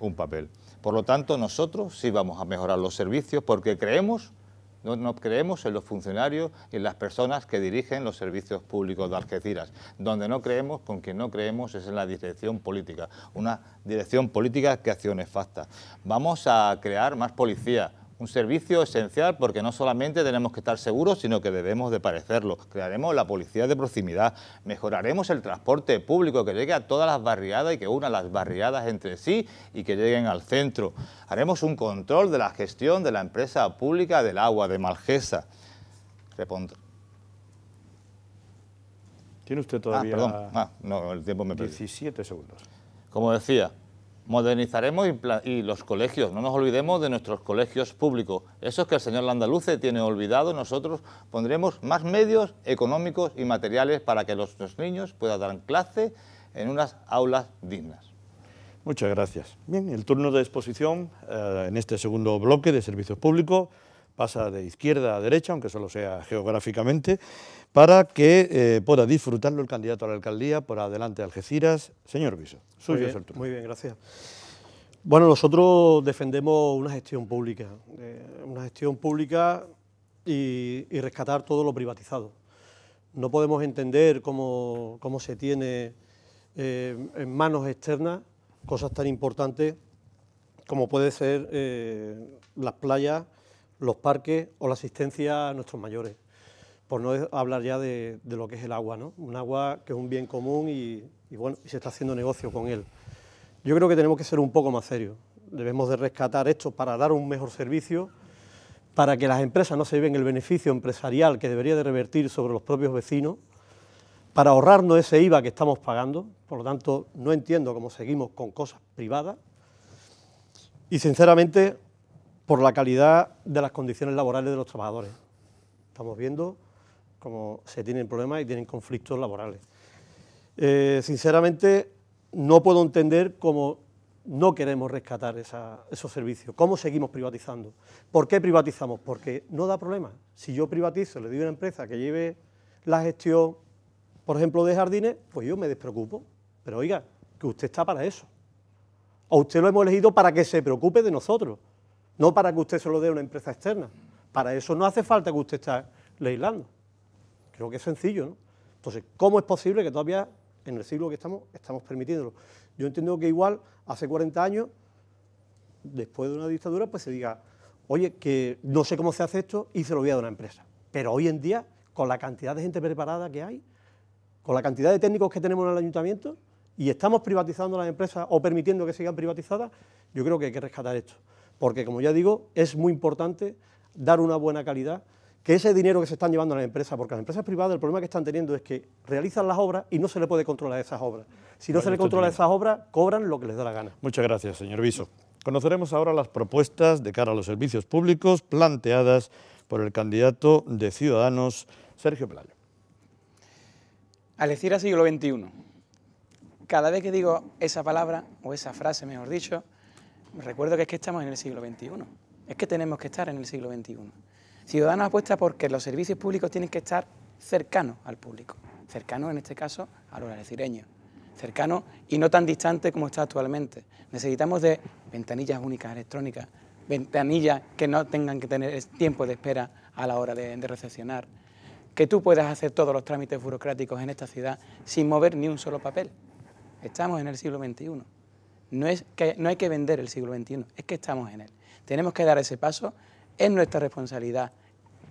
un papel. Por lo tanto, nosotros sí vamos a mejorar los servicios porque creemos, no, no creemos en los funcionarios y en las personas que dirigen los servicios públicos de Algeciras. Donde no creemos, con quien no creemos, es en la dirección política. Una dirección política que acciones factas. Vamos a crear más policía, un servicio esencial porque no solamente tenemos que estar seguros, sino que debemos de parecerlo. Crearemos la policía de proximidad, mejoraremos el transporte público que llegue a todas las barriadas y que una las barriadas entre sí y que lleguen al centro. Haremos un control de la gestión de la empresa pública del agua de Malgesa. Tiene usted ah, todavía perdón. Ah, no, el tiempo me 17 segundos. Como decía, Modernizaremos y, los colegios, no nos olvidemos de nuestros colegios públicos. Eso es que el señor Landaluce tiene olvidado, nosotros pondremos más medios económicos y materiales para que nuestros niños puedan dar clase en unas aulas dignas. Muchas gracias. Bien, el turno de exposición eh, en este segundo bloque de servicios públicos pasa de izquierda a derecha, aunque solo sea geográficamente, para que eh, pueda disfrutarlo el candidato a la alcaldía por adelante Algeciras, señor Viso. Suyo muy bien, Muy bien, gracias. Bueno, nosotros defendemos una gestión pública, eh, una gestión pública y, rescatar todo lo privatizado. No podemos entender cómo, se tiene eh, en manos externas cosas tan importantes como puede ser las playas, los parques o la asistencia a nuestros mayores por no hablar ya de, lo que es el agua, ¿no? Un agua que es un bien común y, bueno, se está haciendo negocio con él. Yo creo que tenemos que ser un poco más serios. Debemos de rescatar esto para dar un mejor servicio, para que las empresas no se lleven el beneficio empresarial que debería de revertir sobre los propios vecinos, para ahorrarnos ese IVA que estamos pagando. Por lo tanto, no entiendo cómo seguimos con cosas privadas. Y sinceramente, por la calidad de las condiciones laborales de los trabajadores. Estamos viendo como se tienen problemas y tienen conflictos laborales. Eh, sinceramente, no puedo entender cómo no queremos rescatar esos servicios, cómo seguimos privatizando. ¿Por qué privatizamos? Porque no da problema. Si yo privatizo, le doy a una empresa que lleve la gestión, por ejemplo, de jardines, pues yo me despreocupo. Pero oiga, que usted está para eso. O usted lo hemos elegido para que se preocupe de nosotros, no para que usted se lo dé a una empresa externa. Para eso no hace falta que usted esté legislando. Creo que es sencillo, ¿no? Entonces, ¿cómo es posible que todavía en el siglo que estamos estamos permitiéndolo? Yo entiendo que igual hace 40 años, después de una dictadura, pues se diga, oye, que no sé cómo se hace esto y se lo voy a dar a una empresa. Pero hoy en día, con la cantidad de gente preparada que hay, con la cantidad de técnicos que tenemos en el ayuntamiento, y estamos privatizando las empresas o permitiendo que sigan privatizadas, yo creo que hay que rescatar esto. Porque, como ya digo, es muy importante dar una buena calidad que ese dinero que se están llevando a las empresas, porque las empresas privadas el problema que están teniendo es que realizan las obras y no se le puede controlar esas obras. Si no se le controla esas obras, cobran lo que les da la gana. Muchas gracias, señor Viso. Conoceremos ahora las propuestas de cara a los servicios públicos planteadas por el candidato de Ciudadanos, Sergio Pelayo. a siglo XXI. Cada vez que digo esa palabra, o esa frase mejor dicho, recuerdo que es que estamos en el siglo XXI. Es que tenemos que estar en el siglo XXI. Ciudadanos apuesta porque los servicios públicos tienen que estar cercanos al público, cercanos en este caso a los arecireños... cercanos y no tan distantes como está actualmente. Necesitamos de ventanillas únicas electrónicas, ventanillas que no tengan que tener tiempo de espera a la hora de, de recepcionar, que tú puedas hacer todos los trámites burocráticos en esta ciudad sin mover ni un solo papel. Estamos en el siglo XXI. No, es que, no hay que vender el siglo XXI, es que estamos en él. Tenemos que dar ese paso es nuestra responsabilidad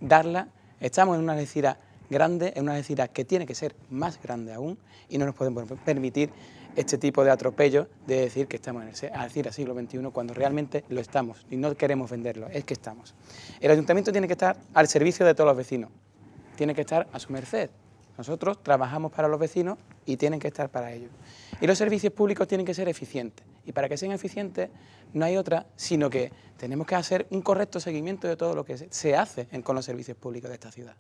darla. Estamos en una necesidad grande, en una necesidad que tiene que ser más grande aún y no nos podemos permitir este tipo de atropello de decir que estamos en el, siglo XXI cuando realmente lo estamos y no queremos venderlo, es que estamos. El ayuntamiento tiene que estar al servicio de todos los vecinos, tiene que estar a su merced. Nosotros trabajamos para los vecinos y tienen que estar para ello. Y los servicios públicos tienen que ser eficientes. Y para que sean eficientes no hay otra, sino que tenemos que hacer un correcto seguimiento de todo lo que se hace con los servicios públicos de esta ciudad.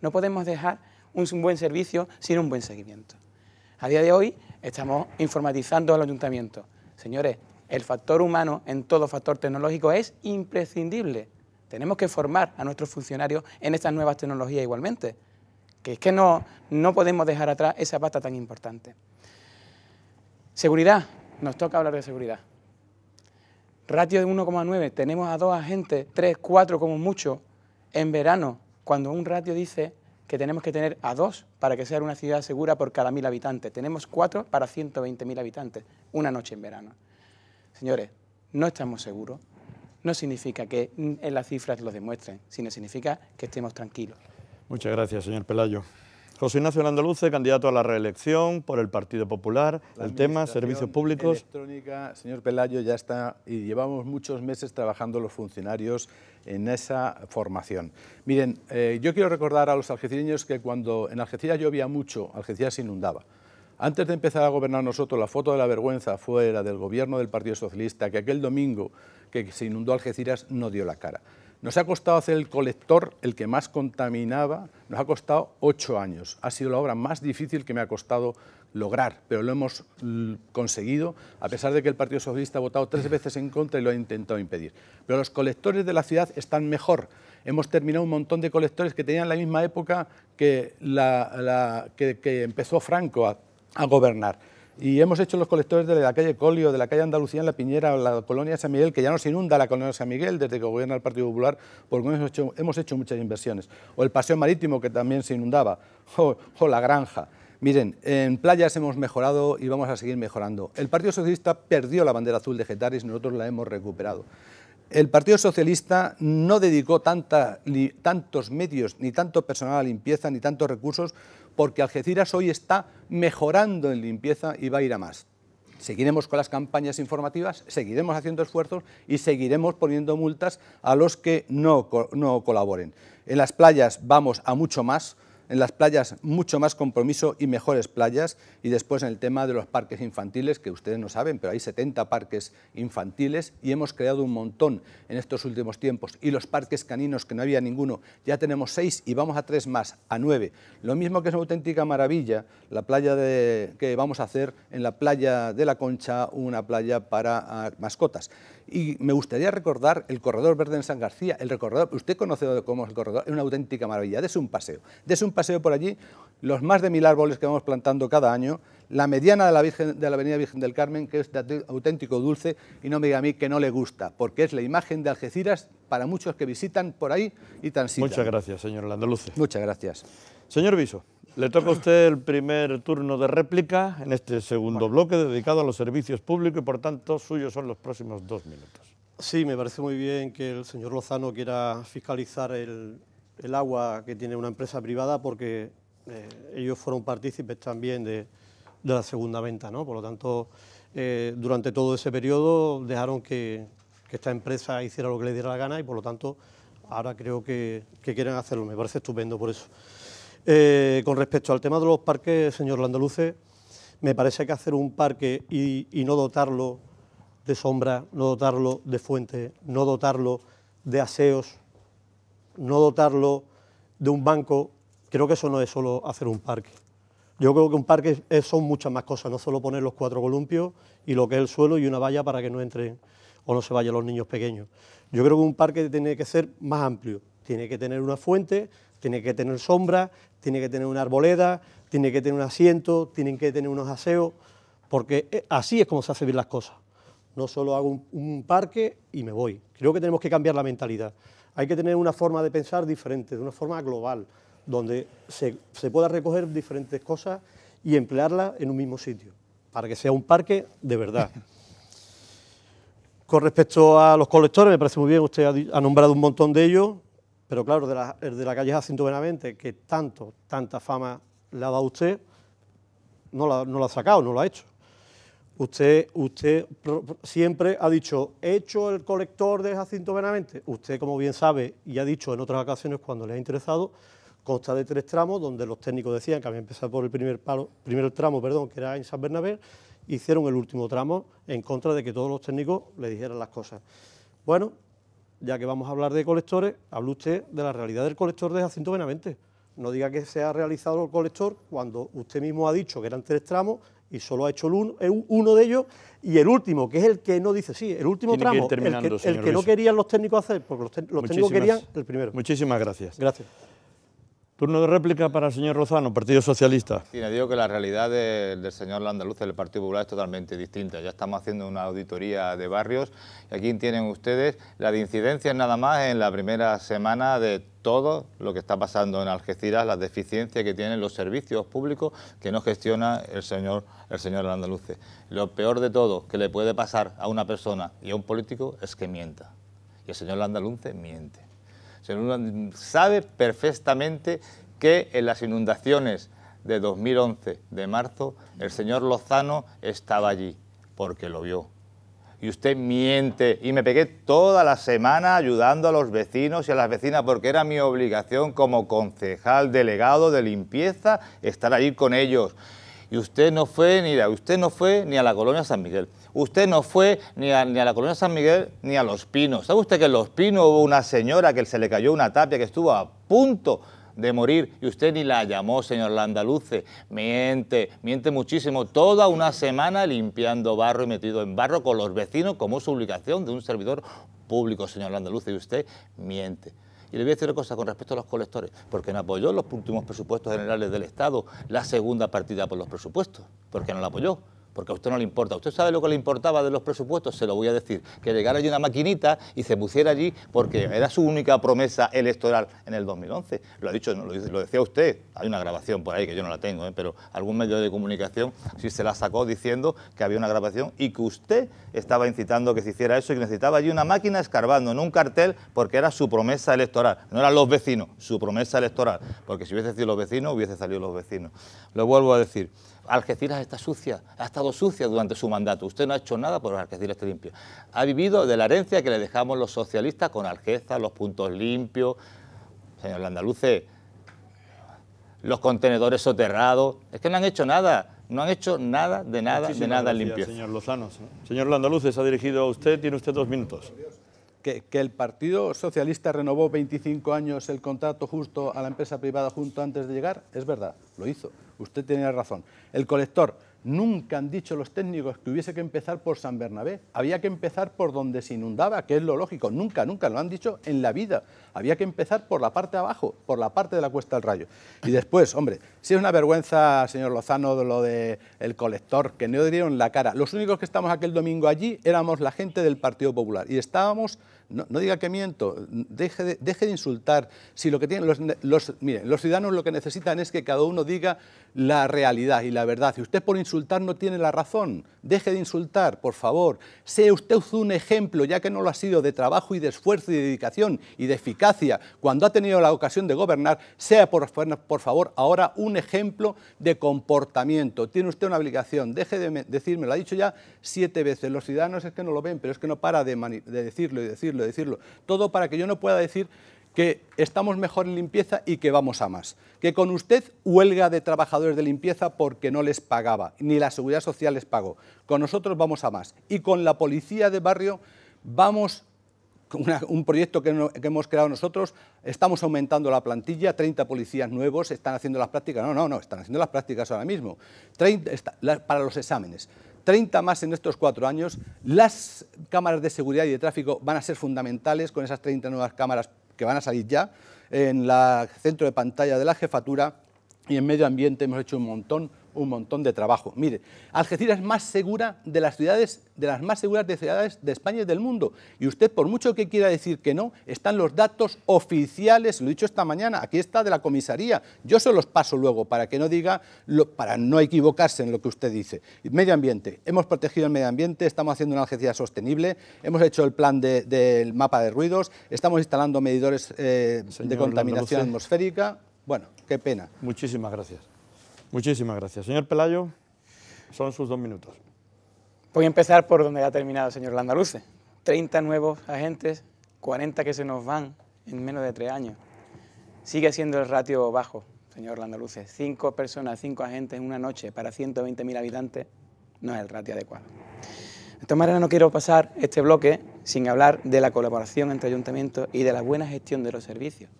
No podemos dejar un buen servicio sin un buen seguimiento. A día de hoy estamos informatizando al ayuntamiento. Señores, el factor humano en todo factor tecnológico es imprescindible. Tenemos que formar a nuestros funcionarios en estas nuevas tecnologías igualmente que es que no, no podemos dejar atrás esa pata tan importante. Seguridad, nos toca hablar de seguridad. Ratio de 1,9, tenemos a dos agentes, tres, cuatro como mucho, en verano, cuando un ratio dice que tenemos que tener a dos para que sea una ciudad segura por cada mil habitantes. Tenemos cuatro para 120.000 habitantes, una noche en verano. Señores, no estamos seguros. No significa que mm, en las cifras lo demuestren, sino significa que estemos tranquilos. Muchas gracias, señor Pelayo. José Ignacio Landaluce, candidato a la reelección por el Partido Popular. el tema, servicios públicos. electrónica, señor Pelayo, ya está y llevamos muchos meses trabajando los funcionarios en esa formación. Miren, eh, yo quiero recordar a los algecireños que cuando en Algeciras llovía mucho, Algeciras se inundaba. Antes de empezar a gobernar nosotros, la foto de la vergüenza fue la del gobierno del Partido Socialista, que aquel domingo que se inundó Algeciras no dio la cara. Nos ha costado hacer el colector, el que más contaminaba, nos ha costado ocho años. Ha sido la obra más difícil que me ha costado lograr, pero lo hemos mm, conseguido, a pesar de que el Partido Socialista ha votado tres veces en contra y lo ha intentado impedir. Pero los colectores de la ciudad están mejor. Hemos terminado un montón de colectores que tenían la misma época que, que, empezó Franco a gobernar y hemos hecho los colectores de la calle Colio, de la calle Andalucía, en la Piñera, la colonia San Miguel, que ya no se inunda la colonia San Miguel desde que gobierna el Partido Popular, porque hemos hecho, muchas inversiones. O el paseo marítimo, que también se inundaba, o, la granja. Miren, en playas hemos mejorado y vamos a seguir mejorando. El Partido Socialista perdió la bandera azul de Getaris, nosotros la hemos recuperado. El Partido Socialista no dedicó tantos medios, ni tanto personal a limpieza, ni tantos recursos, porque Algeciras hoy está mejorando en limpieza y va a ir a más. Seguiremos con las campañas informativas, seguiremos haciendo esfuerzos y seguiremos poniendo multas a los que no, no colaboren. En las playas vamos a mucho más en las playas mucho más compromiso y mejores playas, y después en el tema de los parques infantiles, que ustedes no saben, pero hay 70 parques infantiles y hemos creado un montón en estos últimos tiempos. Y los parques caninos, que no había ninguno, ya tenemos seis y vamos a tres más, a nueve. Lo mismo que es una auténtica maravilla, la playa de, que vamos a hacer en la playa de la Concha, una playa para ah, mascotas. Y me gustaría recordar el corredor verde en San García. El corredor, usted conoce cómo es el corredor, es una auténtica maravilla. Dese un paseo. Dese un paseo por allí, los más de mil árboles que vamos plantando cada año, la mediana de la, de la Avenida Virgen del Carmen, que es de auténtico dulce, y no me diga a mí que no le gusta, porque es la imagen de Algeciras para muchos que visitan por ahí y transitan. Muchas gracias, señor Landaluce. Muchas gracias. Señor Viso. Le toca a usted el primer turno de réplica en este segundo bloque dedicado a los servicios públicos y por tanto suyos son los próximos dos minutos. Sí, me parece muy bien que el señor Lozano quiera fiscalizar el, agua que tiene una empresa privada porque eh, ellos fueron partícipes también de, la segunda venta, ¿no? Por lo tanto, eh, durante todo ese periodo dejaron que, esta empresa hiciera lo que le diera la gana y por lo tanto ahora creo que quieren hacerlo, me parece estupendo por eso. Eh, con respecto al tema de los parques, señor Landaluce, me parece que hacer un parque y, no dotarlo de sombra, no dotarlo de fuente, no dotarlo de aseos, no dotarlo de un banco, creo que eso no es solo hacer un parque. Yo creo que un parque son muchas más cosas, no solo poner los cuatro columpios y lo que es el suelo y una valla para que no entren o no se vayan los niños pequeños. Yo creo que un parque tiene que ser más amplio, tiene que tener una fuente, tiene que tener sombra, tiene que tener una arboleda, tiene que tener un asiento, tienen que tener unos aseos, porque eh, así es como se hacen bien las cosas. No solo hago un, parque y me voy. Creo que tenemos que cambiar la mentalidad. Hay que tener una forma de pensar diferente, de una forma global, donde se, pueda recoger diferentes cosas y emplearlas en un mismo sitio, para que sea un parque de verdad. Con respecto a los colectores, me parece muy bien, usted ha nombrado un montón de ellos. Pero claro, de la, el de la calle Jacinto Benavente, que tanto, tanta fama le ha dado a usted, no la, ha sacado, no lo ha hecho. Usted, usted siempre ha dicho, hecho el colector de Jacinto Benavente? Usted, como bien sabe, y ha dicho en otras ocasiones cuando le ha interesado, consta de tres tramos, donde los técnicos decían que había empezado por el primer, primer tramo, perdón, que era en San Bernabé, hicieron el último tramo en contra de que todos los técnicos le dijeran las cosas. Bueno, ya que vamos a hablar de colectores, hable usted de la realidad del colector de Jacinto Benavente. No diga que se ha realizado el colector cuando usted mismo ha dicho que eran tres tramos y solo ha hecho uno, de ellos y el último, que es el que no dice, sí, el último tramo, el, que, no querían los técnicos hacer, porque los, los técnicos querían el primero. Muchísimas gracias. Gracias. Turno de réplica para el señor Rozano, Partido Socialista. Sí, le digo que la realidad del señor Landaluce del Partido Popular es totalmente distinta. Ya estamos haciendo una auditoría de barrios y aquí tienen ustedes la de incidencias nada más en la primera semana de todo lo que está pasando en Algeciras, las deficiencias que tienen los servicios públicos que no gestiona el señor, el señor Landaluce. Lo peor de todo que le puede pasar a una persona y a un político es que mienta. Y el señor Landaluce miente sabe perfectamente que en las inundaciones de 2011, de marzo, el señor Lozano estaba allí, porque lo vio. Y usted miente, y me pegué toda la semana ayudando a los vecinos y a las vecinas, porque era mi obligación como concejal delegado de limpieza estar allí con ellos. Y usted no fue ni a, usted no fue ni a la colonia San Miguel usted no fue ni a, la colonia San Miguel ni a Los Pinos. ¿Sabe usted que en Los Pinos hubo una señora que se le cayó una tapia que estuvo a punto de morir y usted ni la llamó, señor Landaluce. Miente, miente muchísimo. Toda una semana limpiando barro y metido en barro con los vecinos como su obligación de un servidor público, señor Landaluce, y usted miente. Y le voy a decir una cosa con respecto a los colectores, porque no apoyó los últimos presupuestos generales del Estado, la segunda partida por los presupuestos, porque no la apoyó porque a usted no le importa. ¿Usted sabe lo que le importaba de los presupuestos? Se lo voy a decir. Que llegara allí una maquinita y se pusiera allí porque era su única promesa electoral en el 2011. Lo ha dicho, lo, decía usted. Hay una grabación por ahí que yo no la tengo, ¿eh? pero algún medio de comunicación sí se la sacó diciendo que había una grabación y que usted estaba incitando que se hiciera eso y que necesitaba allí una máquina escarbando en un cartel porque era su promesa electoral. No eran los vecinos, su promesa electoral. Porque si hubiese sido los vecinos, hubiese salido los vecinos. Lo vuelvo a decir. Algeciras está sucia, ha estado sucia durante su mandato. Usted no ha hecho nada por Algeciras limpio. Ha vivido de la herencia que le dejamos los socialistas con Algeza, los puntos limpios, señor Landaluce, los contenedores soterrados. Es que no han hecho nada. No han hecho nada, de nada, de nada limpio. Señor Lozano, señor Landaluce, se ha dirigido a usted, tiene usted dos minutos que, el Partido Socialista renovó 25 años el contrato justo a la empresa privada junto antes de llegar, es verdad, lo hizo. Usted tiene razón. El colector, nunca han dicho los técnicos que hubiese que empezar por San Bernabé. Había que empezar por donde se inundaba, que es lo lógico. Nunca, nunca lo han dicho en la vida. Había que empezar por la parte de abajo, por la parte de la Cuesta del Rayo. Y después, hombre, Sí es una vergüenza, señor Lozano, lo del colector, que no dieron la cara. Los únicos que estamos aquel domingo allí éramos la gente del Partido Popular y estábamos, no, diga que miento, deje de, insultar. Si lo que tienen los, los, los ciudadanos lo que necesitan es que cada uno diga la realidad y la verdad. Si usted por insultar no tiene la razón, deje de insultar, por favor. Sea usted un ejemplo, ya que no lo ha sido, de trabajo y de esfuerzo y de dedicación y de eficacia cuando ha tenido la ocasión de gobernar, sea por, por favor ahora un ejemplo de comportamiento. Tiene usted una obligación, deje de decirme, lo ha dicho ya siete veces. Los ciudadanos es que no lo ven, pero es que no para de, decirlo y decirlo y decirlo. Todo para que yo no pueda decir que estamos mejor en limpieza y que vamos a más. Que con usted huelga de trabajadores de limpieza porque no les pagaba, ni la seguridad social les pagó. Con nosotros vamos a más. Y con la policía de barrio vamos un proyecto que, hemos creado nosotros, estamos aumentando la plantilla, 30 policías nuevos están haciendo las prácticas, no, no, no, están haciendo las prácticas ahora mismo, para los exámenes. 30 más en estos cuatro años, las cámaras de seguridad y de tráfico van a ser fundamentales con esas 30 nuevas cámaras que van a salir ya en el centro de pantalla de la jefatura y en medio ambiente hemos hecho un montón, un montón de trabajo. Mire, Algeciras es más segura de las ciudades, de las más seguras de ciudades de España y del mundo. Y usted, por mucho que quiera decir que no, están los datos oficiales, lo he dicho esta mañana, aquí está de la comisaría. Yo se los paso luego para que no diga, para no equivocarse en lo que usted dice. Medio ambiente, hemos protegido el medio ambiente, estamos haciendo una Algeciras sostenible, hemos hecho el plan del mapa de ruidos, estamos instalando medidores eh, de contaminación atmosférica. Bueno, qué pena. Muchísimas gracias. Muchísimas gracias. Señor Pelayo, son sus dos minutos. Voy a empezar por donde ha terminado el señor Landaluce. 30 nuevos agentes, 40 que se nos van en menos de tres años. Sigue siendo el ratio bajo, señor Landaluce. Cinco personas, cinco agentes en una noche para 120.000 habitantes no es el ratio adecuado. De todas maneras, no quiero pasar este bloque sin hablar de la colaboración entre ayuntamientos y de la buena gestión de los servicios.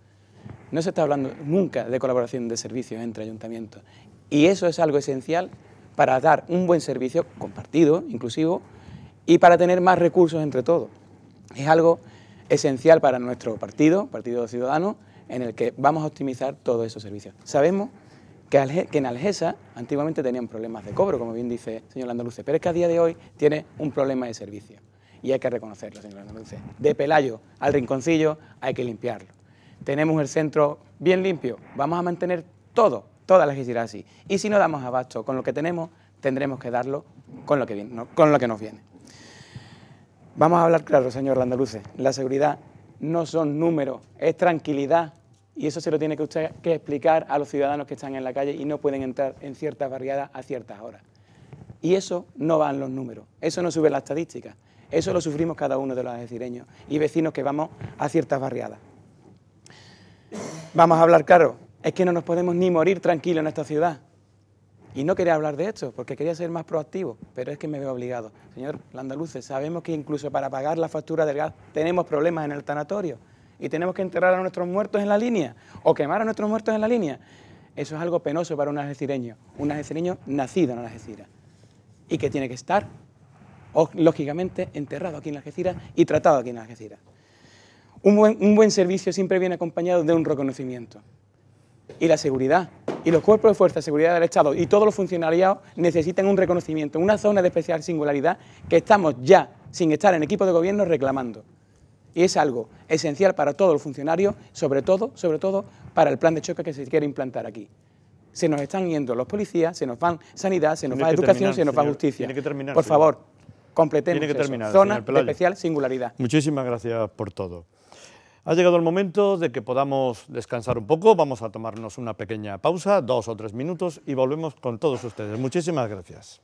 No se está hablando nunca de colaboración de servicios entre ayuntamientos. Y eso es algo esencial para dar un buen servicio compartido, inclusivo, y para tener más recursos entre todos. Es algo esencial para nuestro partido, Partido Ciudadano, en el que vamos a optimizar todos esos servicios. Sabemos que, en Algesa antiguamente tenían problemas de cobro, como bien dice el señor Landaluce, pero es que a día de hoy tiene un problema de servicio. Y hay que reconocerlo, señor Andaluce. De Pelayo al Rinconcillo hay que limpiarlo tenemos el centro bien limpio, vamos a mantener todo, todas las que así. Y si no damos abasto con lo que tenemos, tendremos que darlo con lo que, con lo que nos viene. Vamos a hablar claro, señor Landaluce, la seguridad no son números, es tranquilidad y eso se lo tiene que usted explicar a los ciudadanos que están en la calle y no pueden entrar en ciertas barriadas a ciertas horas. Y eso no van los números, eso no sube las estadísticas, eso lo sufrimos cada uno de los algecireños y vecinos que vamos a ciertas barriadas. Vamos a hablar caro. es que no nos podemos ni morir tranquilos en esta ciudad. Y no quería hablar de esto, porque quería ser más proactivo, pero es que me veo obligado. Señor Landaluce, sabemos que incluso para pagar la factura del gas tenemos problemas en el tanatorio y tenemos que enterrar a nuestros muertos en la línea o quemar a nuestros muertos en la línea. Eso es algo penoso para un algecireño, un algecireño nacido en Algeciras y que tiene que estar, lógicamente, enterrado aquí en Algeciras y tratado aquí en Algeciras. Un buen, servicio siempre viene acompañado de un reconocimiento. Y la seguridad, y los cuerpos de fuerza, seguridad del Estado y todos los funcionarios necesitan un reconocimiento, una zona de especial singularidad que estamos ya, sin estar en equipo de gobierno, reclamando. Y es algo esencial para todos los funcionarios, sobre todo, sobre todo para el plan de choque que se quiere implantar aquí. Se nos están yendo los policías, se nos van sanidad, se nos va educación, se nos va justicia. Por favor, completemos Tiene zona de especial singularidad. Muchísimas gracias por todo. Ha llegado el momento de que podamos descansar un poco, vamos a tomarnos una pequeña pausa, dos o tres minutos, y volvemos con todos ustedes. Muchísimas gracias.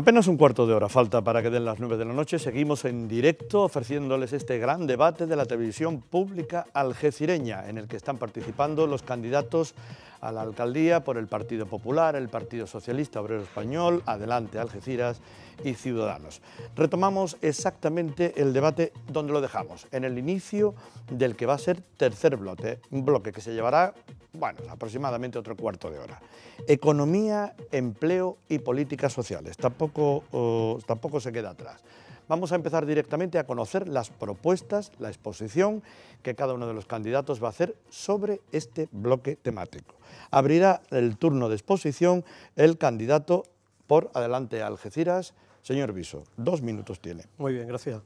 Apenas un cuarto de hora falta para que den las nueve de la noche. Seguimos en directo ofreciéndoles este gran debate de la televisión pública algecireña, en el que están participando los candidatos a la alcaldía por el Partido Popular, el Partido Socialista Obrero Español, Adelante Algeciras y Ciudadanos. Retomamos exactamente el debate donde lo dejamos, en el inicio del que va a ser tercer bloque, un bloque que se llevará bueno, aproximadamente otro cuarto de hora. Economía, empleo y políticas sociales. Tampoco, se queda atrás. Vamos a empezar directamente a conocer las propuestas, la exposición que cada uno de los candidatos va a hacer sobre este bloque temático. Abrirá el turno de exposición el candidato por Adelante Algeciras, señor Viso. Dos minutos tiene. Muy bien, gracias.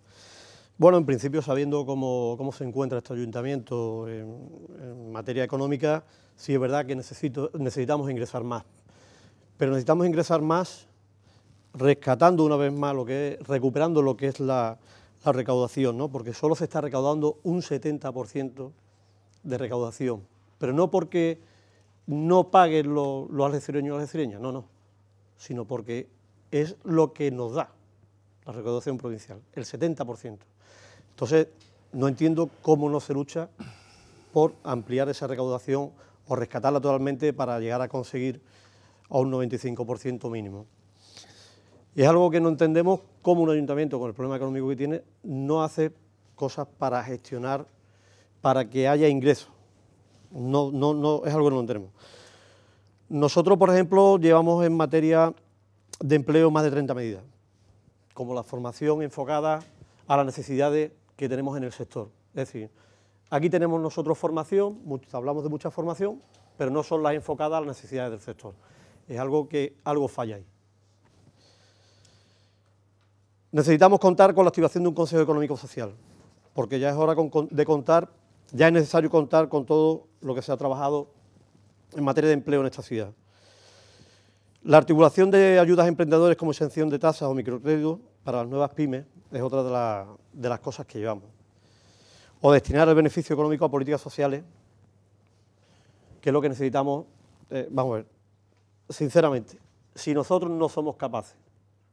Bueno, en principio, sabiendo cómo, se encuentra este ayuntamiento en, materia económica, sí es verdad que necesitamos ingresar más. Pero necesitamos ingresar más rescatando una vez más lo que recuperando lo que es la, recaudación, ¿no? porque solo se está recaudando un 70% de recaudación. Pero no porque no paguen los, los y no, no, sino porque es lo que nos da la recaudación provincial, el 70%. Entonces, no entiendo cómo no se lucha por ampliar esa recaudación o rescatarla totalmente para llegar a conseguir a un 95% mínimo. Y es algo que no entendemos cómo un ayuntamiento, con el problema económico que tiene, no hace cosas para gestionar, para que haya ingresos. No, no, es algo que no entendemos. Nosotros, por ejemplo, llevamos en materia de empleo más de 30 medidas, como la formación enfocada a las necesidades que tenemos en el sector. Es decir, aquí tenemos nosotros formación, hablamos de mucha formación, pero no son las enfocadas a las necesidades del sector. Es algo que algo falla ahí. Necesitamos contar con la activación de un Consejo Económico Social, porque ya es hora de contar, ya es necesario contar con todo lo que se ha trabajado en materia de empleo en esta ciudad. La articulación de ayudas a emprendedores como exención de tasas o microcréditos para las nuevas pymes es otra de, las cosas que llevamos. O destinar el beneficio económico a políticas sociales, que es lo que necesitamos. Eh, vamos a ver, sinceramente, si nosotros no somos capaces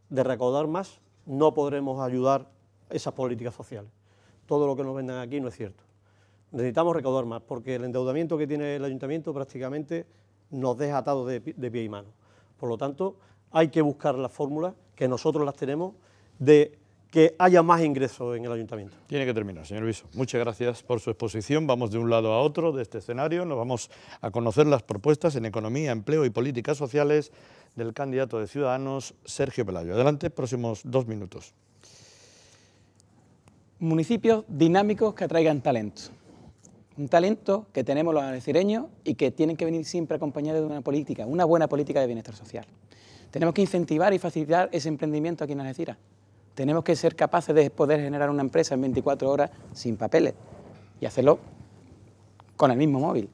de recaudar más, no podremos ayudar esas políticas sociales. Todo lo que nos vendan aquí no es cierto. Necesitamos recaudar más, porque el endeudamiento que tiene el ayuntamiento prácticamente nos deja atados de pie y mano. Por lo tanto, hay que buscar las fórmulas, que nosotros las tenemos, de que haya más ingresos en el ayuntamiento. Tiene que terminar, señor Biso. Muchas gracias por su exposición. Vamos de un lado a otro de este escenario. Nos vamos a conocer las propuestas en economía, empleo y políticas sociales del candidato de Ciudadanos, Sergio Pelayo. Adelante, próximos dos minutos. Municipios dinámicos que atraigan talento. Un talento que tenemos los alecireños y que tienen que venir siempre acompañado de una política, una buena política de bienestar social. Tenemos que incentivar y facilitar ese emprendimiento aquí en Algeciras tenemos que ser capaces de poder generar una empresa en 24 horas sin papeles y hacerlo con el mismo móvil.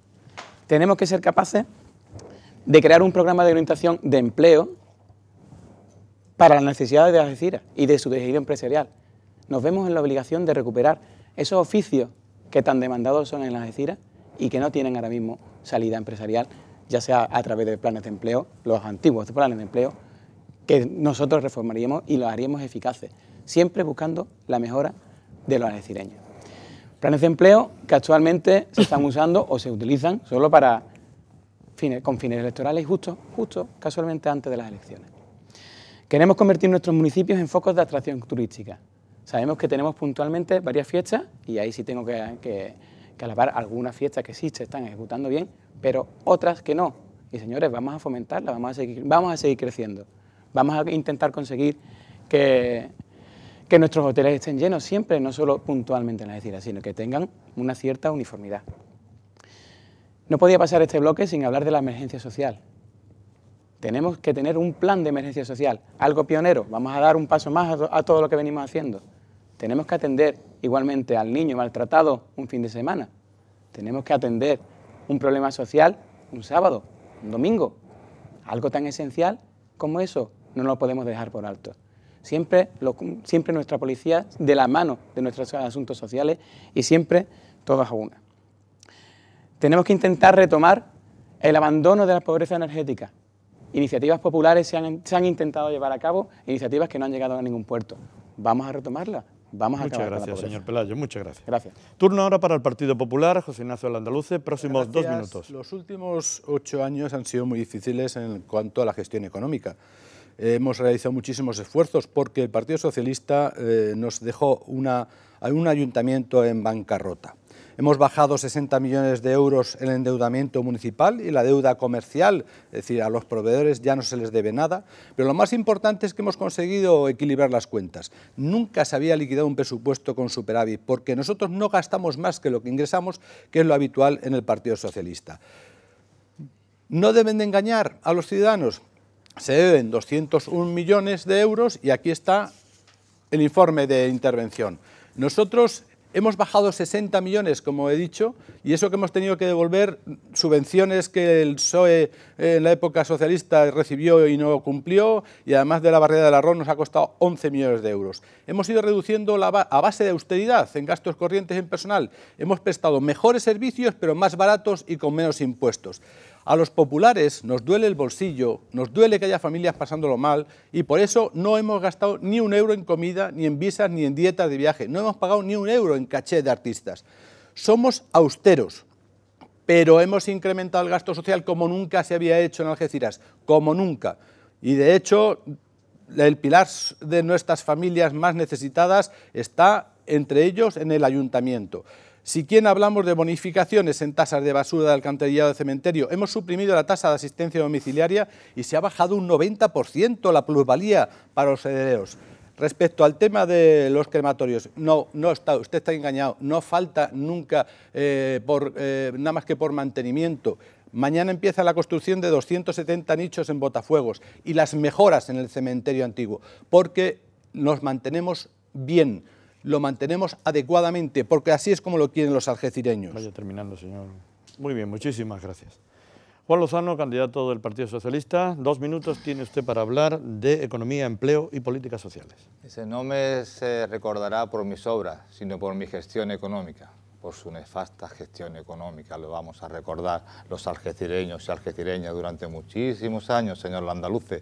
Tenemos que ser capaces de crear un programa de orientación de empleo para las necesidades de Algeciras y de su tejido empresarial. Nos vemos en la obligación de recuperar esos oficios que tan demandados son en Algeciras y que no tienen ahora mismo salida empresarial, ya sea a través de planes de empleo, los antiguos planes de empleo que nosotros reformaríamos y lo haríamos eficaces, siempre buscando la mejora de los alecireños. Planes de empleo que actualmente se están usando o se utilizan solo para con fines electorales justo, justo casualmente antes de las elecciones. Queremos convertir nuestros municipios en focos de atracción turística. Sabemos que tenemos puntualmente varias fiestas y ahí sí tengo que, alabar algunas fiestas que sí están ejecutando bien, pero otras que no. Y señores, vamos a fomentarlas, vamos a seguir creciendo. Vamos a intentar conseguir que, nuestros hoteles estén llenos siempre, no solo puntualmente en las estiras, sino que tengan una cierta uniformidad. No podía pasar este bloque sin hablar de la emergencia social. Tenemos que tener un plan de emergencia social, algo pionero. Vamos a dar un paso más a, todo lo que venimos haciendo. Tenemos que atender igualmente al niño maltratado un fin de semana. Tenemos que atender un problema social un sábado, un domingo. Algo tan esencial como eso, no lo podemos dejar por alto. Siempre, siempre nuestra policía de la mano de nuestros asuntos sociales y siempre todas a una. Tenemos que intentar retomar el abandono de la pobreza energética. Iniciativas populares se han, se han intentado llevar a cabo, iniciativas que no han llegado a ningún puerto. Vamos a retomarlas, Vamos a Muchas gracias, señor Pelayo. Muchas gracias. Gracias. Turno ahora para el Partido Popular, José Ignacio Andaluce... Próximos dos minutos. Los últimos ocho años han sido muy difíciles en cuanto a la gestión económica hemos realizado muchísimos esfuerzos porque el Partido Socialista eh, nos dejó un ayuntamiento en bancarrota. Hemos bajado 60 millones de euros el endeudamiento municipal y la deuda comercial, es decir, a los proveedores ya no se les debe nada, pero lo más importante es que hemos conseguido equilibrar las cuentas. Nunca se había liquidado un presupuesto con superávit porque nosotros no gastamos más que lo que ingresamos, que es lo habitual en el Partido Socialista. No deben de engañar a los ciudadanos se deben 201 millones de euros y aquí está el informe de intervención. Nosotros hemos bajado 60 millones, como he dicho, y eso que hemos tenido que devolver, subvenciones que el PSOE en la época socialista recibió y no cumplió, y además de la barrera del arroz nos ha costado 11 millones de euros. Hemos ido reduciendo a base de austeridad en gastos corrientes en personal. Hemos prestado mejores servicios, pero más baratos y con menos impuestos. A los populares nos duele el bolsillo, nos duele que haya familias pasándolo mal y por eso no hemos gastado ni un euro en comida, ni en visas, ni en dietas de viaje. No hemos pagado ni un euro en caché de artistas. Somos austeros, pero hemos incrementado el gasto social como nunca se había hecho en Algeciras, como nunca. Y de hecho, el pilar de nuestras familias más necesitadas está entre ellos en el ayuntamiento. Si bien hablamos de bonificaciones en tasas de basura, de alcantarillado, de cementerio, hemos suprimido la tasa de asistencia domiciliaria y se ha bajado un 90% la plusvalía para los herederos. Respecto al tema de los crematorios, no, no está, usted está engañado, no falta nunca eh, por, eh, nada más que por mantenimiento. Mañana empieza la construcción de 270 nichos en Botafuegos y las mejoras en el cementerio antiguo, porque nos mantenemos bien lo mantenemos adecuadamente, porque así es como lo quieren los algecireños. Vaya terminando, señor. Muy bien, muchísimas gracias. Juan Lozano, candidato del Partido Socialista, dos minutos tiene usted para hablar de economía, empleo y políticas sociales. Ese no me se recordará por mis obras, sino por mi gestión económica, por su nefasta gestión económica. Lo vamos a recordar los algecireños y algecireñas durante muchísimos años, señor Landaluce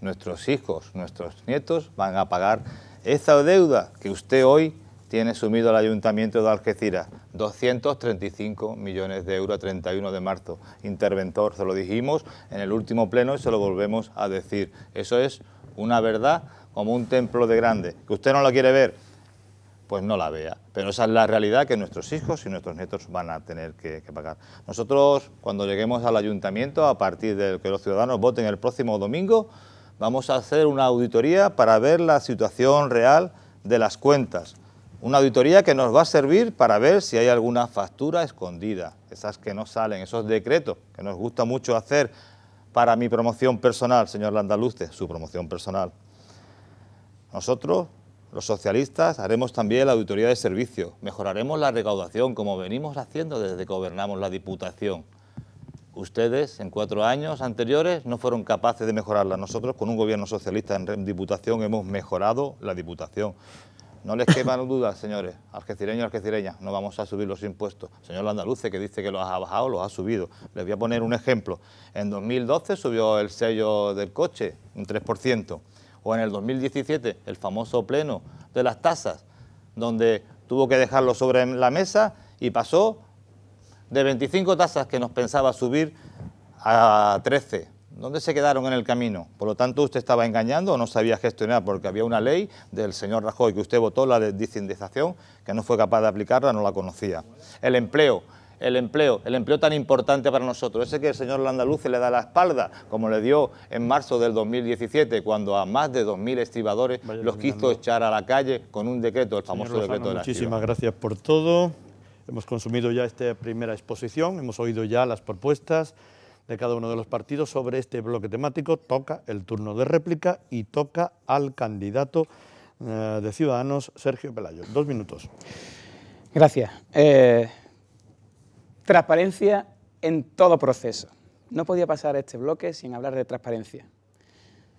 nuestros hijos, nuestros nietos van a pagar esa deuda que usted hoy tiene sumido al Ayuntamiento de Algeciras, 235 millones de euros 31 de marzo. Interventor, se lo dijimos en el último pleno y se lo volvemos a decir. Eso es una verdad como un templo de grande. Que usted no la quiere ver, pues no la vea. Pero esa es la realidad que nuestros hijos y nuestros nietos van a tener que, que pagar. Nosotros, cuando lleguemos al Ayuntamiento, a partir de que los ciudadanos voten el próximo domingo, vamos a hacer una auditoría para ver la situación real de las cuentas. Una auditoría que nos va a servir para ver si hay alguna factura escondida, esas que no salen, esos decretos que nos gusta mucho hacer para mi promoción personal, señor Landaluce, su promoción personal. Nosotros, los socialistas, haremos también la auditoría de servicio, mejoraremos la recaudación como venimos haciendo desde que gobernamos la Diputación Ustedes en cuatro años anteriores no fueron capaces de mejorarla. Nosotros con un gobierno socialista en Diputación hemos mejorado la Diputación. No les queman dudas, señores, algecireños y algecireñas, no vamos a subir los impuestos. Señor Landaluce, que dice que los ha bajado, los ha subido. Les voy a poner un ejemplo. En 2012 subió el sello del coche un 3%, o en el 2017 el famoso pleno de las tasas, donde tuvo que dejarlo sobre la mesa y pasó de 25 tasas que nos pensaba subir a 13. ¿Dónde se quedaron en el camino? Por lo tanto, usted estaba engañando o no sabía gestionar porque había una ley del señor Rajoy que usted votó, la de que no fue capaz de aplicarla, no la conocía. El empleo, el empleo, el empleo tan importante para nosotros, ese que el señor Landaluce le da la espalda, como le dio en marzo del 2017, cuando a más de 2.000 estibadores los quiso echar a la calle con un decreto, el famoso decreto de la Muchísimas gracias por todo. Hemos consumido ya esta primera exposición, hemos oído ya las propuestas de cada uno de los partidos sobre este bloque temático. Toca el turno de réplica y toca al candidato eh, de Ciudadanos, Sergio Pelayo. Dos minutos. Gracias. Eh, transparencia en todo proceso. No podía pasar este bloque sin hablar de transparencia.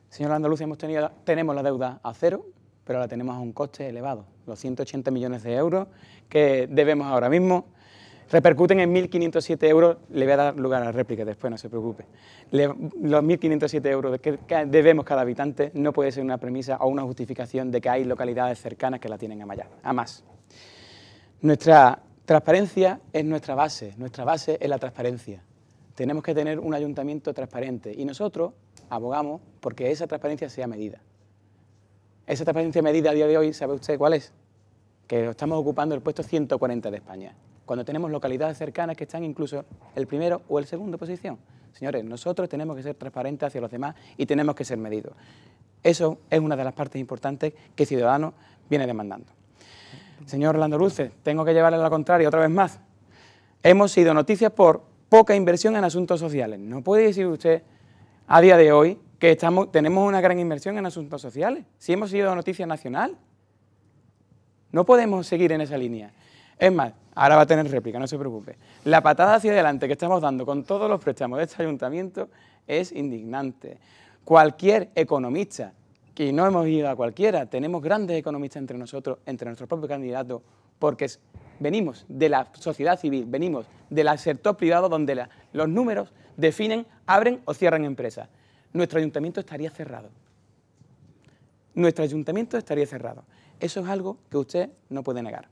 Señora Andalucía, hemos tenido, tenemos la deuda a cero, pero la tenemos a un coste elevado. Los 180 millones de euros que debemos ahora mismo repercuten en 1.507 euros, le voy a dar lugar a la réplica después, no se preocupe. los 1.507 euros que, que debemos cada habitante no puede ser una premisa o una justificación de que hay localidades cercanas que la tienen amallada, a más. Nuestra transparencia es nuestra base, nuestra base es la transparencia. Tenemos que tener un ayuntamiento transparente y nosotros abogamos porque esa transparencia sea medida. Esa transparencia medida a día de hoy, ¿sabe usted cuál es? Que estamos ocupando el puesto 140 de España, cuando tenemos localidades cercanas que están incluso el primero o el segundo posición. Señores, nosotros tenemos que ser transparentes hacia los demás y tenemos que ser medidos. Eso es una de las partes importantes que Ciudadanos viene demandando. Señor Orlando Luce, tengo que llevarle la contraria otra vez más. Hemos sido noticias por poca inversión en asuntos sociales. No puede decir usted a día de hoy que tenemos una gran inversión en asuntos sociales, si hemos sido noticia nacional. No podemos seguir en esa línea. Es más, ahora va a tener réplica, no se preocupe. La patada hacia adelante que estamos dando con todos los préstamos de este ayuntamiento es indignante. Cualquier economista, que no hemos ido a cualquiera, tenemos grandes economistas entre nosotros, entre nuestros propios candidatos, porque venimos de la sociedad civil, venimos del sector privado donde los números definen, abren o cierran empresas nuestro ayuntamiento estaría cerrado. Nuestro ayuntamiento estaría cerrado. Eso es algo que usted no puede negar.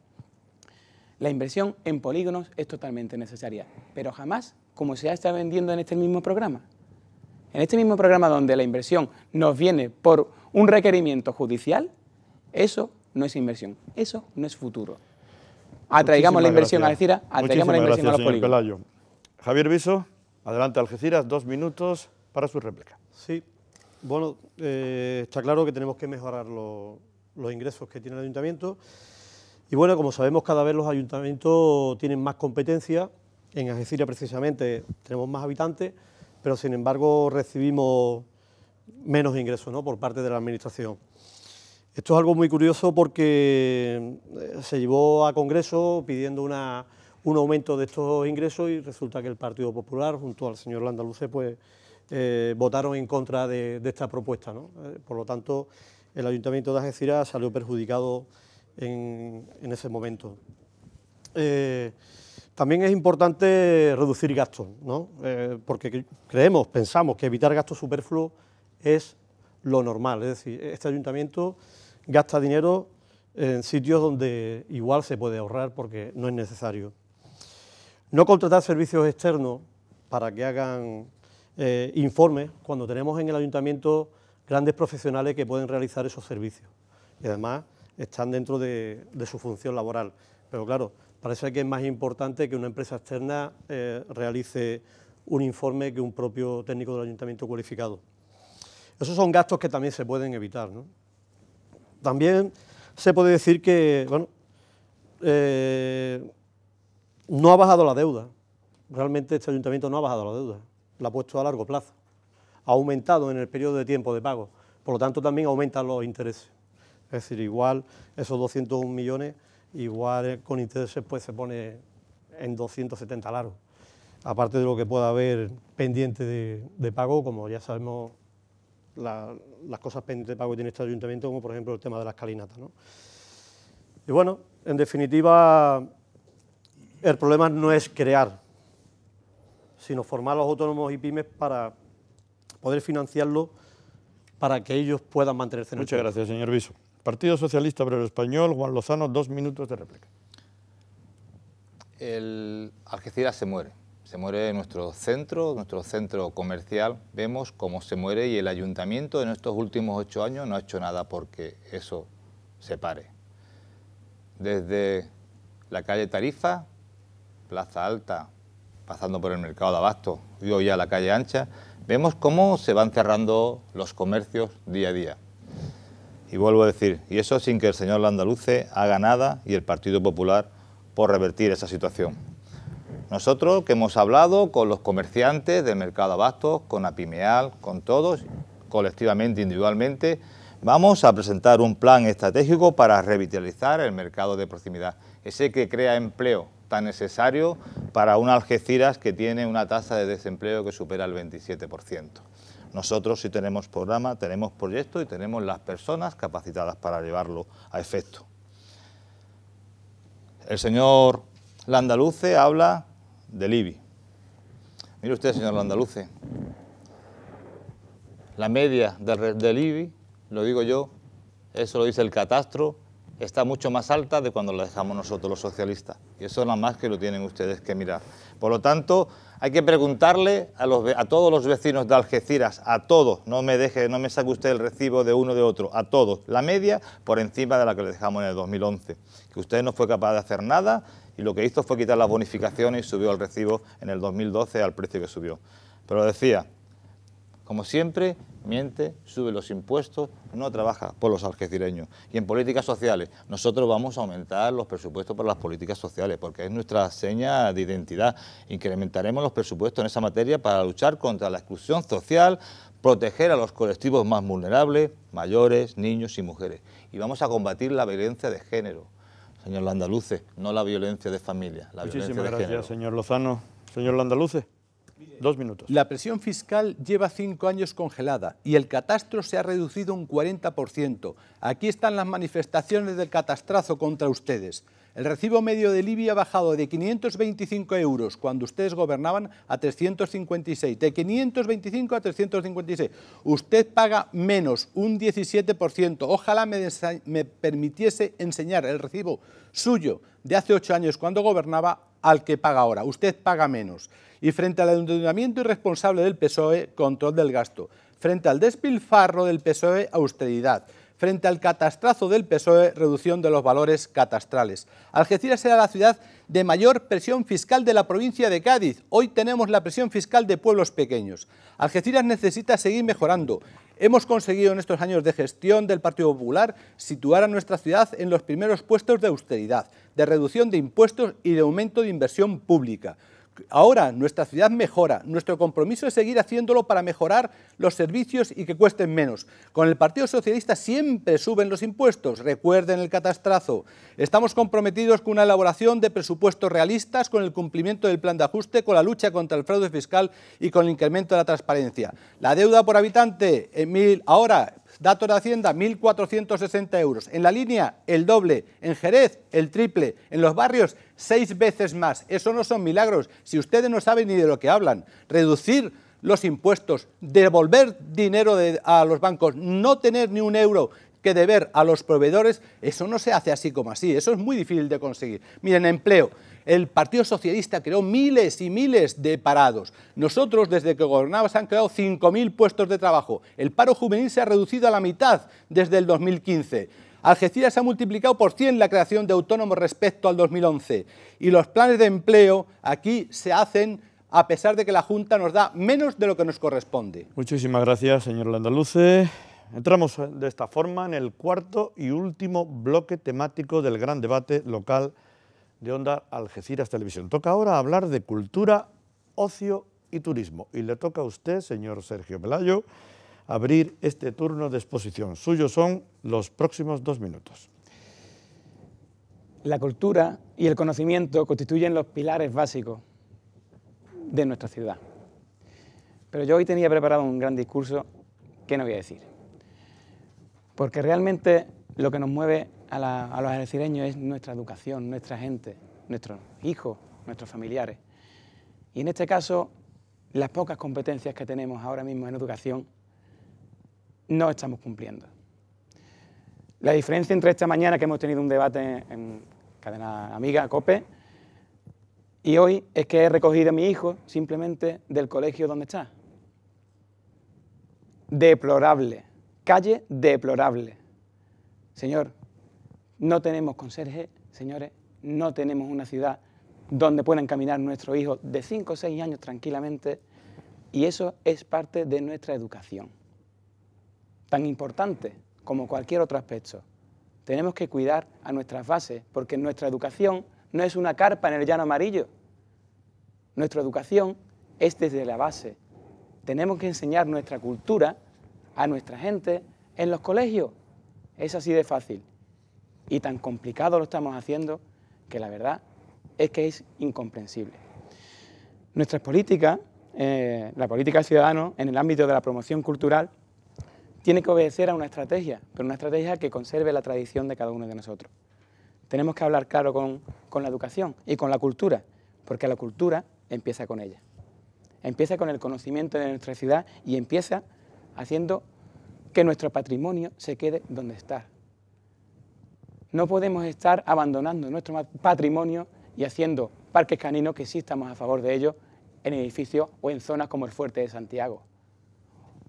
La inversión en polígonos es totalmente necesaria, pero jamás como se ha estado vendiendo en este mismo programa. En este mismo programa donde la inversión nos viene por un requerimiento judicial, eso no es inversión, eso no es futuro. Atraigamos la inversión a Algeciras, atraigamos la inversión a los polígonos. Javier Viso, adelante Algeciras, dos minutos para su réplica. Sí, bueno, eh, está claro que tenemos que mejorar los ingresos que tiene el ayuntamiento. Y bueno, como sabemos, cada vez los ayuntamientos tienen más competencia. En Algeciras, precisamente, tenemos más habitantes, pero sin embargo recibimos menos ingresos por parte de la Administración. Esto es algo muy curioso porque eh, se llevó a Congreso pidiendo un aumento de estos ingresos y resulta que el Partido Popular, junto al señor Landaluce, pues eh, votaron en contra de, esta propuesta. Eh, por lo tanto, el Ayuntamiento de Algeciras salió perjudicado en, ese momento. Eh, también es importante reducir gastos, porque creemos, pensamos que evitar gastos superfluos es lo normal. Es decir, este ayuntamiento gasta dinero en sitios donde igual se puede ahorrar porque no es necesario. No contratar servicios externos para que hagan eh, informes cuando tenemos en el ayuntamiento grandes profesionales que pueden realizar esos servicios y además están dentro de, su función laboral. Pero claro, parece que es más importante que una empresa externa eh, realice un informe que un propio técnico del ayuntamiento cualificado. Esos son gastos que también se pueden evitar. También se puede decir que bueno, eh, no ha bajado la deuda. Realmente este ayuntamiento no ha bajado la deuda la ha puesto a largo plazo. Ha aumentado en el periodo de tiempo de pago, por lo tanto también aumentan los intereses. Es decir, igual esos 201 millones, igual con intereses pues se pone en 270 largos. Aparte de lo que pueda haber pendiente de, pago, como ya sabemos las cosas pendientes de pago que tiene este ayuntamiento, como por ejemplo el tema de las calinatas. Y bueno, en definitiva, el problema no es crear sino formar a los autónomos y pymes para poder financiarlo para que ellos puedan mantenerse en Muchas gracias, señor Viso. Partido Socialista Obrero Español, Juan Lozano, dos minutos de réplica. El Algeciras se muere, se muere nuestro centro, nuestro centro comercial. Vemos cómo se muere y el ayuntamiento en estos últimos ocho años no ha hecho nada porque eso se pare. Desde la calle Tarifa, Plaza Alta, pasando por el mercado de Abasto y hoy a la calle Ancha, vemos cómo se van cerrando los comercios día a día. Y vuelvo a decir, y eso sin que el señor Landaluce haga nada y el Partido Popular por revertir esa situación. Nosotros que hemos hablado con los comerciantes del mercado Abasto, con Apimeal, con todos, colectivamente, individualmente, vamos a presentar un plan estratégico para revitalizar el mercado de proximidad, ese que crea empleo, necesario para un Algeciras que tiene una tasa de desempleo que supera el 27%. Nosotros si tenemos programa, tenemos proyecto y tenemos las personas capacitadas para llevarlo a efecto. El señor Landaluce habla del IBI. Mire usted, señor Landaluce, la media del IBI, lo digo yo, eso lo dice el catastro, está mucho más alta de cuando la dejamos nosotros los socialistas. Y eso nada más que lo tienen ustedes que mirar. Por lo tanto, hay que preguntarle a, todos los vecinos de Algeciras, a todos, no me deje, no me saque usted el recibo de uno de otro, a todos, la media por encima de la que le dejamos en el 2011. Que usted no fue capaz de hacer nada y lo que hizo fue quitar las bonificaciones y subió el recibo en el 2012 al precio que subió. Pero decía, como siempre, miente, sube los impuestos, no trabaja por los algecireños. Y en políticas sociales, nosotros vamos a aumentar los presupuestos para las políticas sociales, porque es nuestra seña de identidad. Incrementaremos los presupuestos en esa materia para luchar contra la exclusión social, proteger a los colectivos más vulnerables, mayores, niños y mujeres. Y vamos a combatir la violencia de género, señor Landaluce, no la violencia de familia, Muchísimas gracias, señor Lozano. Señor Landaluce. La presión fiscal lleva cinco años congelada y el catastro se ha reducido un 40%. Aquí están las manifestaciones del catastrazo contra ustedes. El recibo medio de Libia ha bajado de 525 euros cuando ustedes gobernaban a 356, de 525 a 356. Usted paga menos, un 17%. Ojalá me, me permitiese enseñar el recibo suyo de hace ocho años cuando gobernaba al que paga ahora. Usted paga menos. Y frente al endeudamiento irresponsable del PSOE, control del gasto. Frente al despilfarro del PSOE, austeridad. Frente al catastrazo del PSOE, reducción de los valores catastrales. Algeciras era la ciudad de mayor presión fiscal de la provincia de Cádiz. Hoy tenemos la presión fiscal de pueblos pequeños. Algeciras necesita seguir mejorando. Hemos conseguido en estos años de gestión del Partido Popular situar a nuestra ciudad en los primeros puestos de austeridad de reducción de impuestos y de aumento de inversión pública. Ahora nuestra ciudad mejora, nuestro compromiso es seguir haciéndolo para mejorar los servicios y que cuesten menos. Con el Partido Socialista siempre suben los impuestos, recuerden el catastrazo. Estamos comprometidos con una elaboración de presupuestos realistas, con el cumplimiento del plan de ajuste, con la lucha contra el fraude fiscal y con el incremento de la transparencia. La deuda por habitante, en mil, ahora Datos de Hacienda, 1.460 euros. En la línea, el doble. En Jerez, el triple. En los barrios, seis veces más. Eso no son milagros. Si ustedes no saben ni de lo que hablan, reducir los impuestos, devolver dinero a los bancos, no tener ni un euro que deber a los proveedores, eso no se hace así como así. Eso es muy difícil de conseguir. Miren, empleo. El Partido Socialista creó miles y miles de parados. Nosotros, desde que gobernaba, se han creado 5.000 puestos de trabajo. El paro juvenil se ha reducido a la mitad desde el 2015. Algeciras ha multiplicado por 100 la creación de autónomos respecto al 2011. Y los planes de empleo aquí se hacen a pesar de que la Junta nos da menos de lo que nos corresponde. Muchísimas gracias, señor Landaluce. Entramos de esta forma en el cuarto y último bloque temático del gran debate local de Onda Algeciras Televisión. Toca ahora hablar de cultura, ocio y turismo. Y le toca a usted, señor Sergio Pelayo, abrir este turno de exposición. Suyos son los próximos dos minutos. La cultura y el conocimiento constituyen los pilares básicos de nuestra ciudad. Pero yo hoy tenía preparado un gran discurso que no voy a decir. Porque realmente lo que nos mueve a, los algecireños es nuestra educación, nuestra gente, nuestros hijos, nuestros familiares. Y en este caso, las pocas competencias que tenemos ahora mismo en educación no estamos cumpliendo. La diferencia entre esta mañana que hemos tenido un debate en cadena amiga, COPE, y hoy es que he recogido a mi hijo simplemente del colegio donde está. Deplorable. Calle deplorable. Señor, no tenemos conserje, señores, no tenemos una ciudad donde puedan caminar nuestros hijos de 5 o 6 años tranquilamente y eso es parte de nuestra educación. Tan importante como cualquier otro aspecto. Tenemos que cuidar a nuestras bases porque nuestra educación no es una carpa en el llano amarillo. Nuestra educación es desde la base. Tenemos que enseñar nuestra cultura a nuestra gente en los colegios. Es así de fácil y tan complicado lo estamos haciendo que la verdad es que es incomprensible. Nuestras políticas, eh, la política ciudadana en el ámbito de la promoción cultural, tiene que obedecer a una estrategia, pero una estrategia que conserve la tradición de cada uno de nosotros. Tenemos que hablar claro con la educación y con la cultura, porque la cultura empieza con ella. Empieza con el conocimiento de nuestra ciudad y empieza haciendo que nuestro patrimonio se quede donde está, no podemos estar abandonando nuestro patrimonio y haciendo parques caninos que sí estamos a favor de ellos en edificios o en zonas como el Fuerte de Santiago.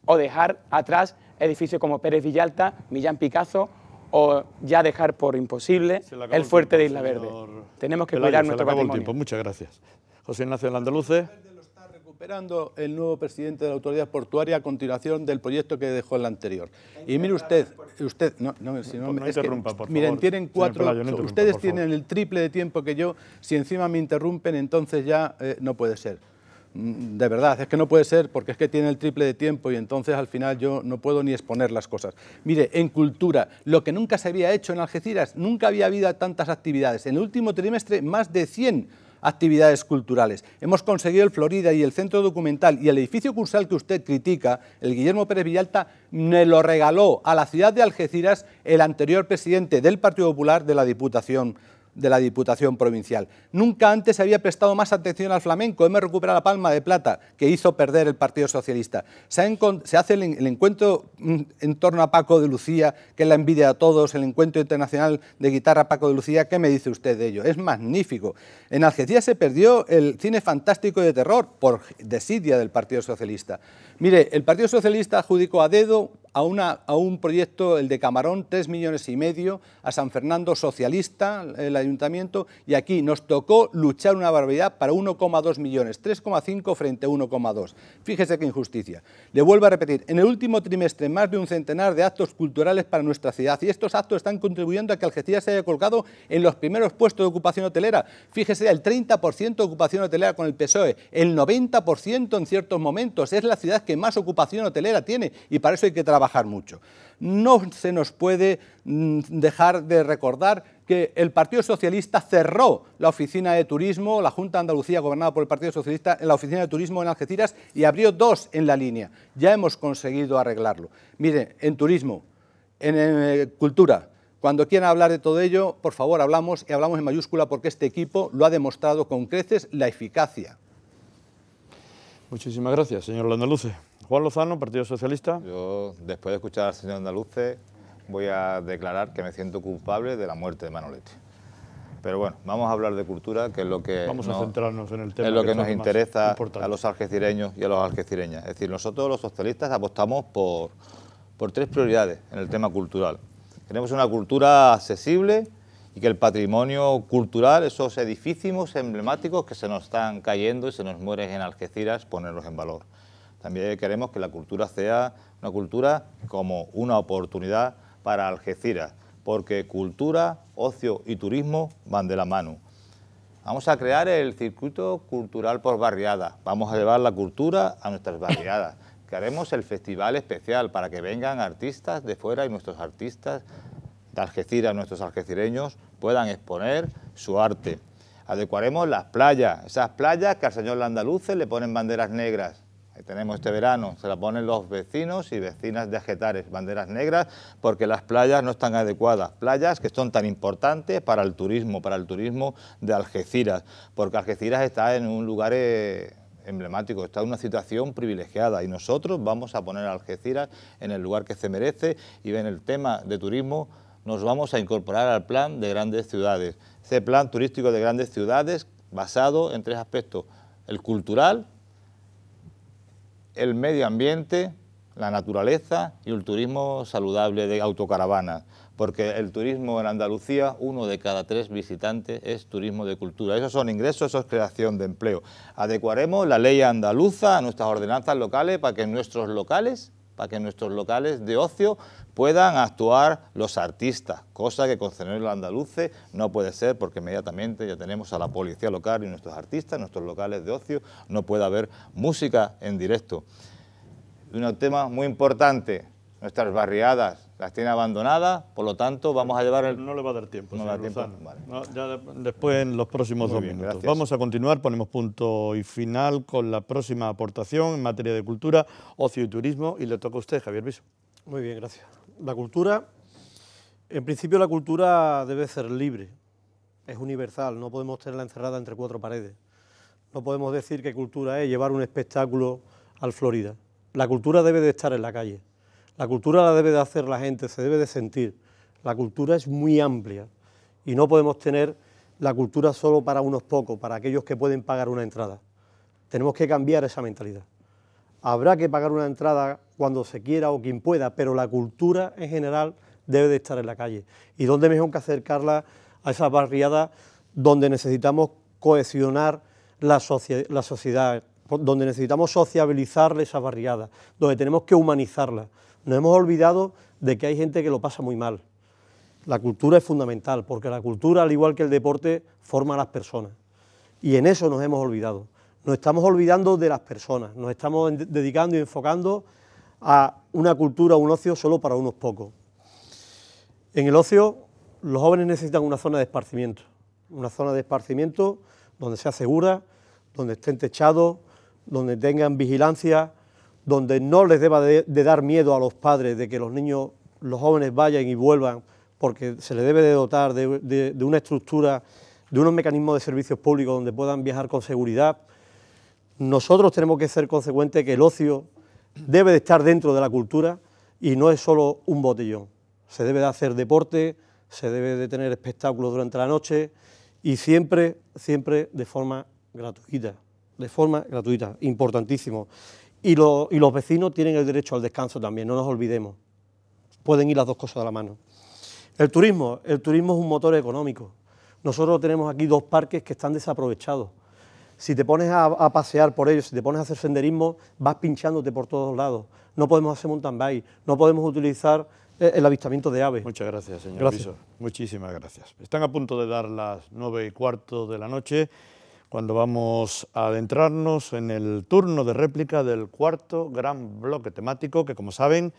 O dejar atrás edificios como Pérez Villalta, Millán Picazo o ya dejar por imposible el Fuerte de Isla Verde. Tenemos que cuidar nuestro patrimonio. Muchas gracias. José Ignacio andaluces recuperando el nuevo presidente de la autoridad portuaria a continuación del proyecto que dejó el anterior. Y mire usted, usted no, no, miren, tienen cuatro, ustedes tienen el triple de tiempo que yo, si encima me interrumpen, entonces ya eh, no puede ser. Mm, de verdad, es que no puede ser porque es que tiene el triple de tiempo y entonces al final yo no puedo ni exponer las cosas. Mire, en cultura, lo que nunca se había hecho en Algeciras, nunca había habido tantas actividades. En el último trimestre, más de 100 actividades culturales. Hemos conseguido el Florida y el Centro Documental y el edificio cursal que usted critica, el Guillermo Pérez Villalta, me lo regaló a la ciudad de Algeciras el anterior presidente del Partido Popular de la Diputación de la Diputación Provincial. Nunca antes se había prestado más atención al flamenco. Hemos recuperado la palma de plata que hizo perder el Partido Socialista. Se, hace el, encuentro mm, en torno a Paco de Lucía, que es la envidia a todos, el encuentro internacional de guitarra Paco de Lucía. ¿Qué me dice usted de ello? Es magnífico. En Algeciras se perdió el cine fantástico de terror por desidia del Partido Socialista. Mire, el Partido Socialista adjudicó a dedo a, un proyecto, el de Camarón, 3 millones y medio, a San Fernando socialista, el ayuntamiento, y aquí nos tocó luchar una barbaridad para 1,2 millones, 3,5 frente a 1,2. Fíjese qué injusticia. Le vuelvo a repetir, en el último trimestre más de un centenar de actos culturales para nuestra ciudad, y estos actos están contribuyendo a que Algeciras se haya colgado en los primeros puestos de ocupación hotelera. Fíjese, el 30% de ocupación hotelera con el PSOE, el 90% en ciertos momentos. Es la ciudad que más ocupación hotelera tiene y para eso hay que trabajar mucho. No se nos puede mm, dejar de recordar que el Partido Socialista cerró la oficina de turismo, la Junta de Andalucía gobernada por el Partido Socialista, en la oficina de turismo en Algeciras y abrió dos en la línea. Ya hemos conseguido arreglarlo. Mire, en turismo, en, eh, cultura, cuando quieran hablar de todo ello, por favor, hablamos y hablamos en mayúscula porque este equipo lo ha demostrado con creces la eficacia. Muchísimas gracias, señor Landaluce. Juan Lozano, Partido Socialista. Yo, después de escuchar al señor Andaluce, voy a declarar que me siento culpable de la muerte de Manolete. Pero bueno, vamos a hablar de cultura, que es lo que, vamos nos, a centrarnos en que, nos interesa a los algecireños y a los algecireñas. Es decir, nosotros los socialistas apostamos por, por tres prioridades en el tema cultural. Queremos una cultura accesible y que el patrimonio cultural, esos edificios emblemáticos que se nos están cayendo y se nos mueren en Algeciras, ponerlos en valor. También queremos que la cultura sea una cultura como una oportunidad para Algeciras, porque cultura, ocio y turismo van de la mano. Vamos a crear el circuito cultural por barriada, vamos a llevar la cultura a nuestras barriadas, Crearemos el festival especial para que vengan artistas de fuera y nuestros artistas de Algeciras, nuestros algecireños, puedan exponer su arte. Adecuaremos las playas, esas playas que al señor Landaluce le ponen banderas negras tenemos este verano, se la ponen los vecinos y vecinas de Ajetares... banderas negras, porque las playas no están adecuadas, playas que son tan importantes para el turismo, para el turismo de Algeciras, porque Algeciras está en un lugar... Eh, emblemático, está en una situación privilegiada y nosotros vamos a poner a Algeciras en el lugar que se merece y en el tema de turismo nos vamos a incorporar al plan de grandes ciudades. Ese plan turístico de grandes ciudades basado en tres aspectos, el cultural, el medio ambiente, la naturaleza y el turismo saludable de autocaravana, porque el turismo en Andalucía, uno de cada tres visitantes es turismo de cultura. Esos son ingresos, eso es creación de empleo. Adecuaremos la ley andaluza a nuestras ordenanzas locales para que nuestros locales para que en nuestros locales de ocio puedan actuar los artistas, cosa que con Cenerio Andaluce... no puede ser porque inmediatamente ya tenemos a la policía local y nuestros artistas, nuestros locales de ocio, no puede haber música en directo. Un tema muy importante, nuestras barriadas, las tiene abandonadas, por lo tanto vamos a llevar el... No le va a dar tiempo, no da tiempo. ya después en los próximos dos minutos. Vamos a continuar, ponemos punto y final con la próxima aportación en materia de cultura, ocio y turismo, y le toca a usted, Javier Biso. Muy bien, gracias. La cultura, en principio la cultura debe ser libre, es universal, no podemos tenerla encerrada entre cuatro paredes. No podemos decir que cultura es llevar un espectáculo al Florida. La cultura debe de estar en la calle la cultura la debe de hacer la gente, se debe de sentir. La cultura es muy amplia y no podemos tener la cultura solo para unos pocos, para aquellos que pueden pagar una entrada. Tenemos que cambiar esa mentalidad. Habrá que pagar una entrada cuando se quiera o quien pueda, pero la cultura en general debe de estar en la calle. ¿Y dónde mejor que acercarla a esas barriadas donde necesitamos cohesionar la, la sociedad, donde necesitamos sociabilizar esas barriadas, donde tenemos que humanizarlas? Nos hemos olvidado de que hay gente que lo pasa muy mal. La cultura es fundamental, porque la cultura, al igual que el deporte, forma a las personas. Y en eso nos hemos olvidado. Nos estamos olvidando de las personas, nos estamos dedicando y enfocando a una cultura, un ocio solo para unos pocos. En el ocio, los jóvenes necesitan una zona de esparcimiento, una zona de esparcimiento donde sea segura, donde estén techados, donde tengan vigilancia, donde no les deba de, dar miedo a los padres de que los niños, los jóvenes vayan y vuelvan, porque se les debe de dotar de, una estructura, de unos mecanismos de servicios públicos donde puedan viajar con seguridad. Nosotros tenemos que ser consecuentes que el ocio debe de estar dentro de la cultura y no es solo un botellón. Se debe de hacer deporte, se debe de tener espectáculos durante la noche y siempre, siempre de forma gratuita, de forma gratuita, importantísimo. Y, los vecinos tienen el derecho al descanso también, no nos olvidemos. Pueden ir las dos cosas de la mano. El turismo, el turismo es un motor económico. Nosotros tenemos aquí dos parques que están desaprovechados. Si te pones a, pasear por ellos, si te pones a hacer senderismo, vas pinchándote por todos lados. No podemos hacer mountain bike, no podemos utilizar eh, el avistamiento de aves. Muchas gracias, señor Muchísimas gracias. Están a punto de dar las nueve y cuarto de la noche cuando vamos a adentrarnos en el turno de réplica del cuarto gran bloque temático que, como saben,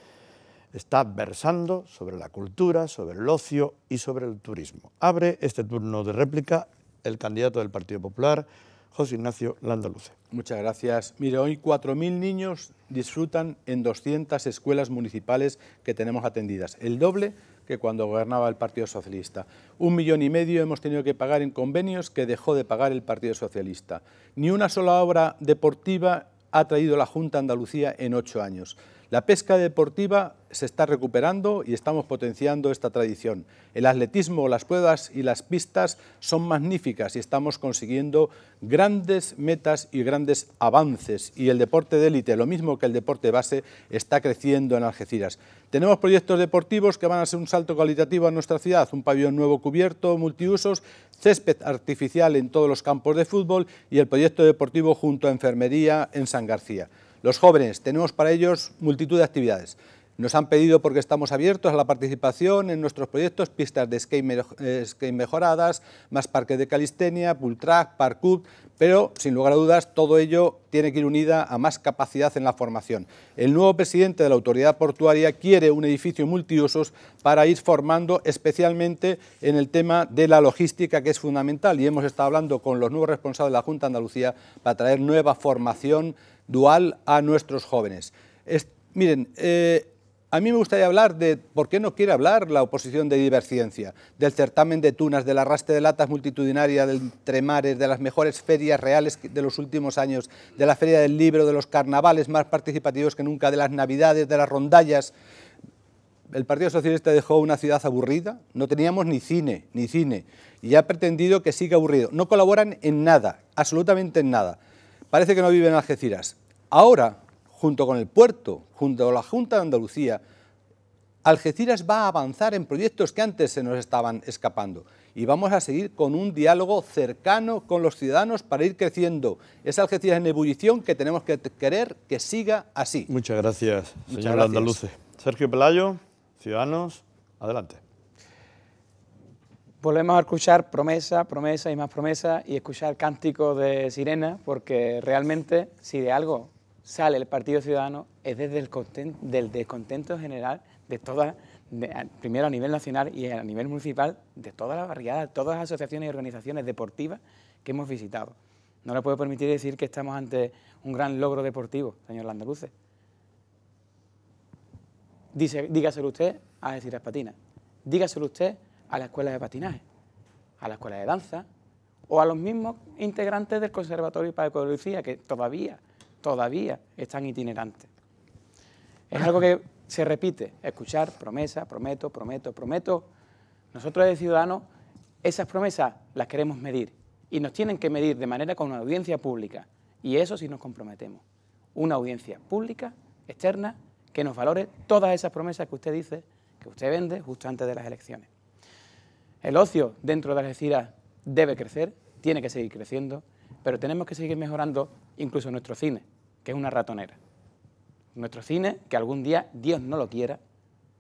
está versando sobre la cultura, sobre el ocio y sobre el turismo. Abre este turno de réplica el candidato del Partido Popular, José Ignacio Landaluce. Muchas gracias. Mire, hoy 4.000 niños disfrutan en 200 escuelas municipales que tenemos atendidas, el doble que cuando gobernaba el Partido Socialista. Un millón y medio hemos tenido que pagar en convenios que dejó de pagar el Partido Socialista. Ni una sola obra deportiva ha traído la Junta Andalucía en ocho años. La pesca deportiva se está recuperando y estamos potenciando esta tradición. El atletismo, las pruebas y las pistas son magníficas y estamos consiguiendo grandes metas y grandes avances. Y el deporte de élite, lo mismo que el deporte base, está creciendo en Algeciras. Tenemos proyectos deportivos que van a ser un salto cualitativo a nuestra ciudad, un pabellón nuevo cubierto, multiusos, césped artificial en todos los campos de fútbol y el proyecto deportivo junto a enfermería en San García. Los jóvenes, tenemos para ellos multitud de actividades. Nos han pedido, porque estamos abiertos a la participación en nuestros proyectos, pistas de skate, eh, mejoradas, más parques de calistenia, pull track, parkour, pero sin lugar a dudas todo ello tiene que ir unida a más capacidad en la formación. El nuevo presidente de la autoridad portuaria quiere un edificio multiusos para ir formando especialmente en el tema de la logística que es fundamental y hemos estado hablando con los nuevos responsables de la Junta de Andalucía para traer nueva formación dual a nuestros jóvenes. miren, eh, a mí me gustaría hablar de por qué no quiere hablar la oposición de Diverciencia, del certamen de tunas, del arrastre de latas multitudinaria, del tremares, de las mejores ferias reales de los últimos años, de la feria del libro, de los carnavales más participativos que nunca, de las navidades, de las rondallas. El Partido Socialista dejó una ciudad aburrida, no teníamos ni cine, ni cine, y ha pretendido que siga aburrido. No colaboran en nada, absolutamente en nada. Parece que no viven en Algeciras. Ahora, junto con el puerto, junto con la Junta de Andalucía, Algeciras va a avanzar en proyectos que antes se nos estaban escapando y vamos a seguir con un diálogo cercano con los ciudadanos para ir creciendo. esa Algeciras en ebullición que tenemos que querer que siga así. Muchas gracias, señor Andaluce. Sergio Pelayo, Ciudadanos, adelante. Volvemos a escuchar promesa, promesa y más promesa y escuchar cántico de sirena porque realmente si de algo sale el Partido Ciudadano es desde el descontento general de todas, primero a nivel nacional y a nivel municipal, de todas las barriadas, todas las asociaciones y organizaciones deportivas que hemos visitado. No le puedo permitir decir que estamos ante un gran logro deportivo, señor Landaluce. Dice, dígaselo usted a decir las patinas, dígaselo usted a la escuela de patinaje, a la escuela de danza, o a los mismos integrantes del Conservatorio para Ecología, que todavía todavía están itinerantes. Es algo que se repite, escuchar, promesa, prometo, prometo, prometo. Nosotros de ciudadanos esas promesas las queremos medir y nos tienen que medir de manera con una audiencia pública y eso sí nos comprometemos. Una audiencia pública, externa, que nos valore todas esas promesas que usted dice, que usted vende justo antes de las elecciones. El ocio dentro de las Algeciras debe crecer, tiene que seguir creciendo pero tenemos que seguir mejorando incluso nuestro cine, que es una ratonera. Nuestro cine, que algún día, Dios no lo quiera,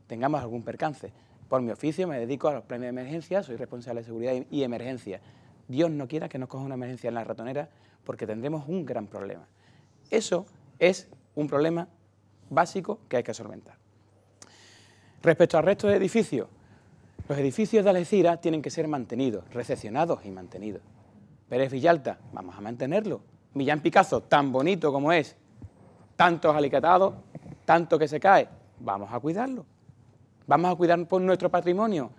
tengamos algún percance. Por mi oficio me dedico a los planes de emergencia, soy responsable de seguridad y emergencia. Dios no quiera que nos coja una emergencia en la ratonera porque tendremos un gran problema. Eso es un problema básico que hay que solventar. Respecto al resto de edificios, los edificios de Algeciras tienen que ser mantenidos, recepcionados y mantenidos. Pérez Villalta, vamos a mantenerlo. Millán Picasso, tan bonito como es, tantos alicatados, tanto que se cae, vamos a cuidarlo. Vamos a cuidar por nuestro patrimonio.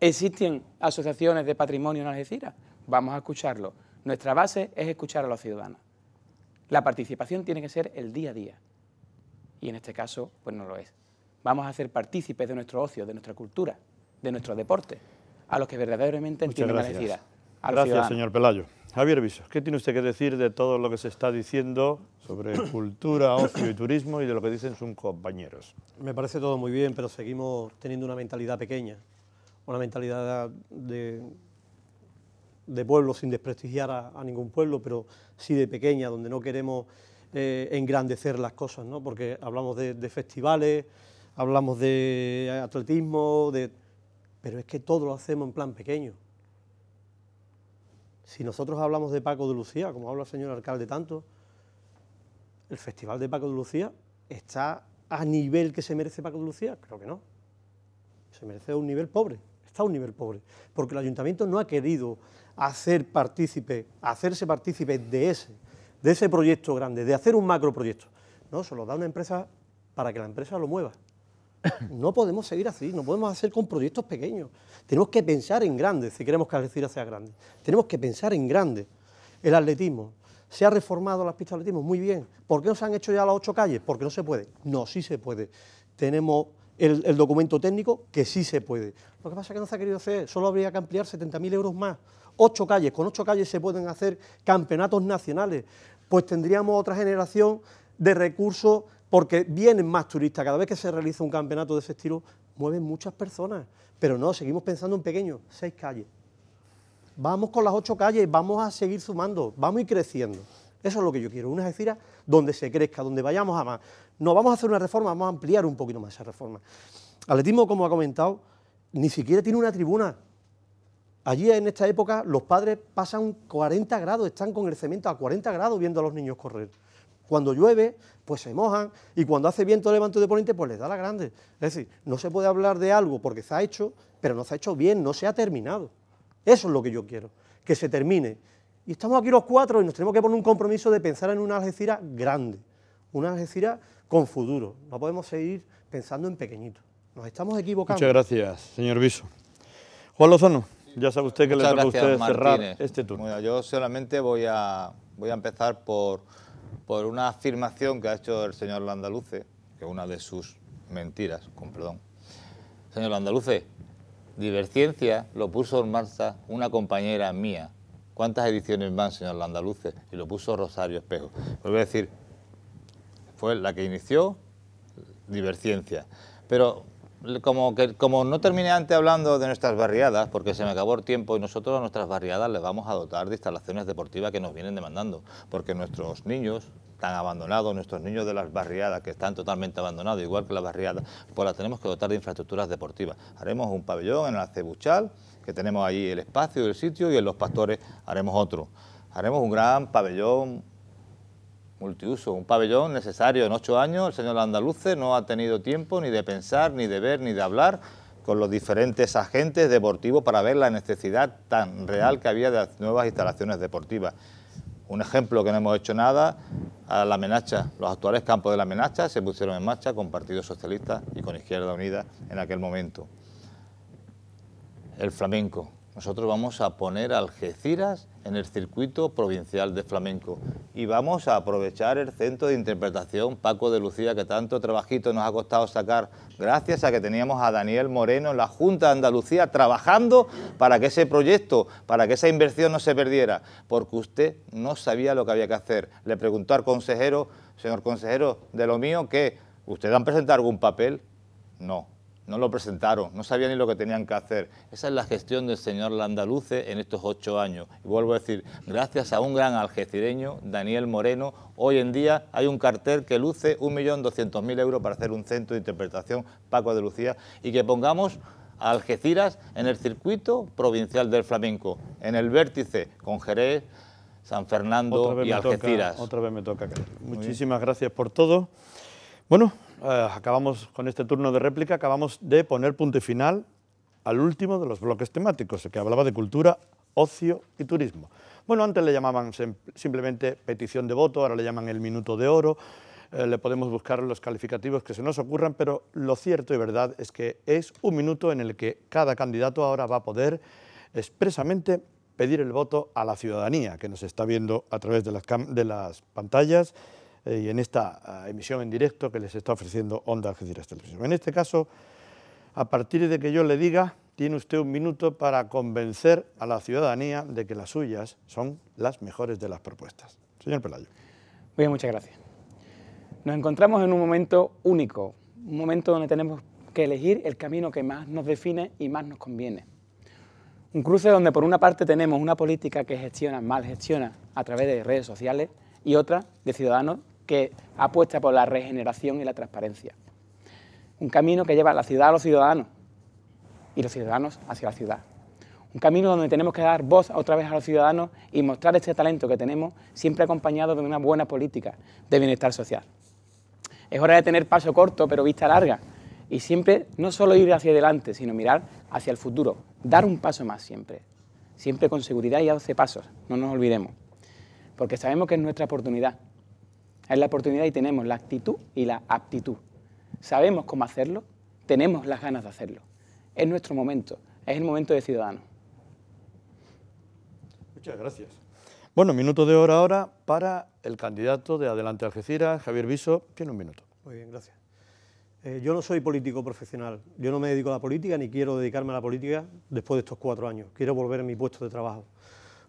Existen asociaciones de patrimonio en Algeciras, vamos a escucharlo. Nuestra base es escuchar a los ciudadanos. La participación tiene que ser el día a día. Y en este caso, pues no lo es. Vamos a hacer partícipes de nuestro ocio, de nuestra cultura, de nuestro deporte, a los que verdaderamente entienden Algeciras. Gracias, señor Pelayo. Javier Visos, ¿qué tiene usted que decir de todo lo que se está diciendo sobre cultura, ocio y turismo y de lo que dicen sus compañeros? Me parece todo muy bien, pero seguimos teniendo una mentalidad pequeña, una mentalidad de, de pueblo sin desprestigiar a, ningún pueblo, pero sí de pequeña, donde no queremos eh, engrandecer las cosas, ¿no? porque hablamos de, de festivales, hablamos de atletismo, de... pero es que todo lo hacemos en plan pequeño. Si nosotros hablamos de Paco de Lucía, como habla el señor alcalde tanto, ¿el Festival de Paco de Lucía está a nivel que se merece Paco de Lucía? Creo que no. Se merece un nivel pobre, está a un nivel pobre, porque el ayuntamiento no ha querido hacer hacerse partícipe de ese, de ese proyecto grande, de hacer un macroproyecto. No, se lo da una empresa para que la empresa lo mueva. No podemos seguir así, no podemos hacer con proyectos pequeños. Tenemos que pensar en grandes, si queremos que Algeciras sea grande. Tenemos que pensar en grandes... El atletismo. Se ha reformado las pistas de atletismo, muy bien. ¿Por qué no se han hecho ya las ocho calles? Porque no se puede. No, sí se puede. Tenemos el, el, documento técnico que sí se puede. Lo que pasa es que no se ha querido hacer, solo habría que ampliar 70.000 euros más. Ocho calles, con ocho calles se pueden hacer campeonatos nacionales. Pues tendríamos otra generación de recursos porque vienen más turistas. Cada vez que se realiza un campeonato de ese estilo, mueven muchas personas. Pero no, seguimos pensando en pequeños, seis calles. Vamos con las ocho calles, vamos a seguir sumando, vamos a creciendo. Eso es lo que yo quiero, una decir, donde se crezca, donde vayamos a más. No, vamos a hacer una reforma, vamos a ampliar un poquito más esa reforma. Atletismo, como ha comentado, ni siquiera tiene una tribuna. Allí en esta época los padres pasan 40 grados, están con el cemento a 40 grados viendo a los niños correr. Cuando llueve, pues se mojan, y cuando hace viento levanto levante de poniente, pues les da la grande. Es decir, no se puede hablar de algo porque se ha hecho, pero no se ha hecho bien, no se ha terminado. Eso es lo que yo quiero, que se termine. Y estamos aquí los cuatro y nos tenemos que poner un compromiso de pensar en una Algeciras grande, una Algeciras con futuro. No podemos seguir pensando en pequeñito. Nos estamos equivocando. Muchas gracias, señor Viso. Juan Lozano, ya sabe usted que le toca a usted cerrar este turno. yo solamente voy a, voy a empezar por por una afirmación que ha hecho el señor Landaluce, que es una de sus mentiras, con perdón. Señor Landaluce, ...Diverciencia lo puso en marcha una compañera mía. ¿Cuántas ediciones van señor Landaluce? Y lo puso Rosario Espejo. voy a decir, fue la que inició ...Diverciencia... Pero como, que, como no terminé antes hablando de nuestras barriadas, porque se me acabó el tiempo y nosotros a nuestras barriadas les vamos a dotar de instalaciones deportivas que nos vienen demandando, porque nuestros niños están abandonados, nuestros niños de las barriadas que están totalmente abandonados, igual que las barriadas, pues las tenemos que dotar de infraestructuras deportivas. Haremos un pabellón en el Acebuchal, que tenemos ahí el espacio, y el sitio, y en Los Pastores haremos otro. Haremos un gran pabellón multiuso, un pabellón necesario en ocho años. El señor Andaluce no ha tenido tiempo ni de pensar, ni de ver, ni de hablar con los diferentes agentes deportivos para ver la necesidad tan real que había de nuevas instalaciones deportivas. Un ejemplo que no hemos hecho nada, a la amenaza, los actuales campos de la amenaza... se pusieron en marcha con Partido Socialista y con Izquierda Unida en aquel momento. El flamenco, nosotros vamos a poner Algeciras en el circuito provincial de flamenco y vamos a aprovechar el centro de interpretación Paco de Lucía que tanto trabajito nos ha costado sacar gracias a que teníamos a Daniel Moreno en la Junta de Andalucía trabajando para que ese proyecto, para que esa inversión no se perdiera, porque usted no sabía lo que había que hacer. Le preguntó al consejero, señor consejero, de lo mío, que usted ha presentado algún papel? No no lo presentaron, no sabían ni lo que tenían que hacer. Esa es la gestión del señor Landaluce en estos ocho años. Y vuelvo a decir, gracias a un gran algecireño, Daniel Moreno, hoy en día hay un cartel que luce 1.200.000 euros para hacer un centro de interpretación Paco de Lucía y que pongamos Algeciras en el circuito provincial del flamenco, en el vértice con Jerez, San Fernando y Algeciras. otra vez me toca. Muchísimas gracias por todo. Bueno, eh, acabamos con este turno de réplica, acabamos de poner punto final al último de los bloques temáticos, que hablaba de cultura, ocio y turismo. Bueno, antes le llamaban simplemente petición de voto, ahora le llaman el minuto de oro, eh, le podemos buscar los calificativos que se nos ocurran, pero lo cierto y verdad es que es un minuto en el que cada candidato ahora va a poder expresamente pedir el voto a la ciudadanía que nos está viendo a través de las, de las pantallas eh, y en esta ah, emisión en directo que les está ofreciendo Onda Algeciras Televisión. En este caso, a partir de que yo le diga, tiene usted un minuto para convencer a la ciudadanía de que las suyas son las mejores de las propuestas. Señor Pelayo. Muy bien, muchas gracias. Nos encontramos en un momento único, un momento donde tenemos que elegir el camino que más nos define y más nos conviene. Un cruce donde por una parte tenemos una política que gestiona, mal gestiona a través de redes sociales y otra de ciudadanos que apuesta por la regeneración y la transparencia. Un camino que lleva la ciudad a los ciudadanos y los ciudadanos hacia la ciudad. Un camino donde tenemos que dar voz otra vez a los ciudadanos y mostrar este talento que tenemos, siempre acompañado de una buena política de bienestar social. Es hora de tener paso corto, pero vista larga. Y siempre no solo ir hacia adelante, sino mirar hacia el futuro. Dar un paso más siempre. Siempre con seguridad y a 12 pasos, no nos olvidemos. Porque sabemos que es nuestra oportunidad es la oportunidad y tenemos la actitud y la aptitud. Sabemos cómo hacerlo, tenemos las ganas de hacerlo. Es nuestro momento, es el momento de ciudadano. Muchas gracias. Bueno, minuto de hora ahora para el candidato de Adelante Algeciras, Javier Viso. Tiene un minuto. Muy bien, gracias. Eh, yo no soy político profesional. Yo no me dedico a la política ni quiero dedicarme a la política después de estos cuatro años. Quiero volver a mi puesto de trabajo.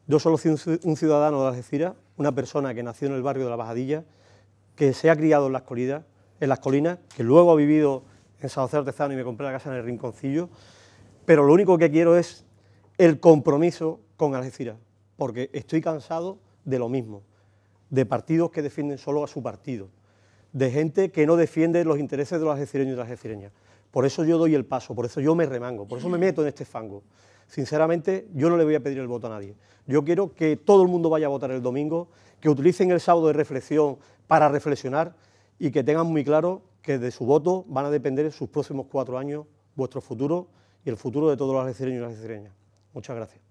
Yo solo soy un ciudadano de Algeciras, una persona que nació en el barrio de la Bajadilla que se ha criado en las colinas, en las colinas que luego ha vivido en San José Artesano y me compré la casa en el Rinconcillo, pero lo único que quiero es el compromiso con Algeciras, porque estoy cansado de lo mismo, de partidos que defienden solo a su partido, de gente que no defiende los intereses de los algecireños y las algecireñas. Por eso yo doy el paso, por eso yo me remango, por eso me meto en este fango. Sinceramente, yo no le voy a pedir el voto a nadie. Yo quiero que todo el mundo vaya a votar el domingo que utilicen el sábado de reflexión para reflexionar y que tengan muy claro que de su voto van a depender en sus próximos cuatro años, vuestro futuro y el futuro de todos los algecireños y las algecireñas. Muchas gracias.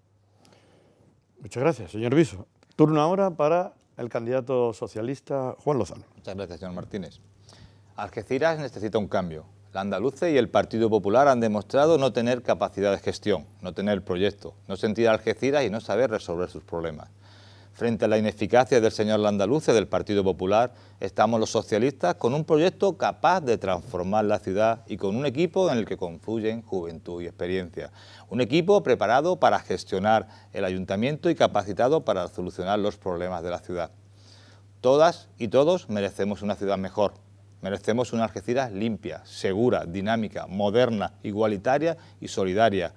Muchas gracias, señor Viso. Turno ahora para el candidato socialista Juan Lozano. Muchas gracias, señor Martínez. Algeciras necesita un cambio. La Andaluce y el Partido Popular han demostrado no tener capacidad de gestión, no tener proyecto, no sentir a Algeciras y no saber resolver sus problemas. Frente a la ineficacia del señor Landaluce del Partido Popular, estamos los socialistas con un proyecto capaz de transformar la ciudad y con un equipo en el que confluyen juventud y experiencia. Un equipo preparado para gestionar el ayuntamiento y capacitado para solucionar los problemas de la ciudad. Todas y todos merecemos una ciudad mejor. Merecemos una Algeciras limpia, segura, dinámica, moderna, igualitaria y solidaria.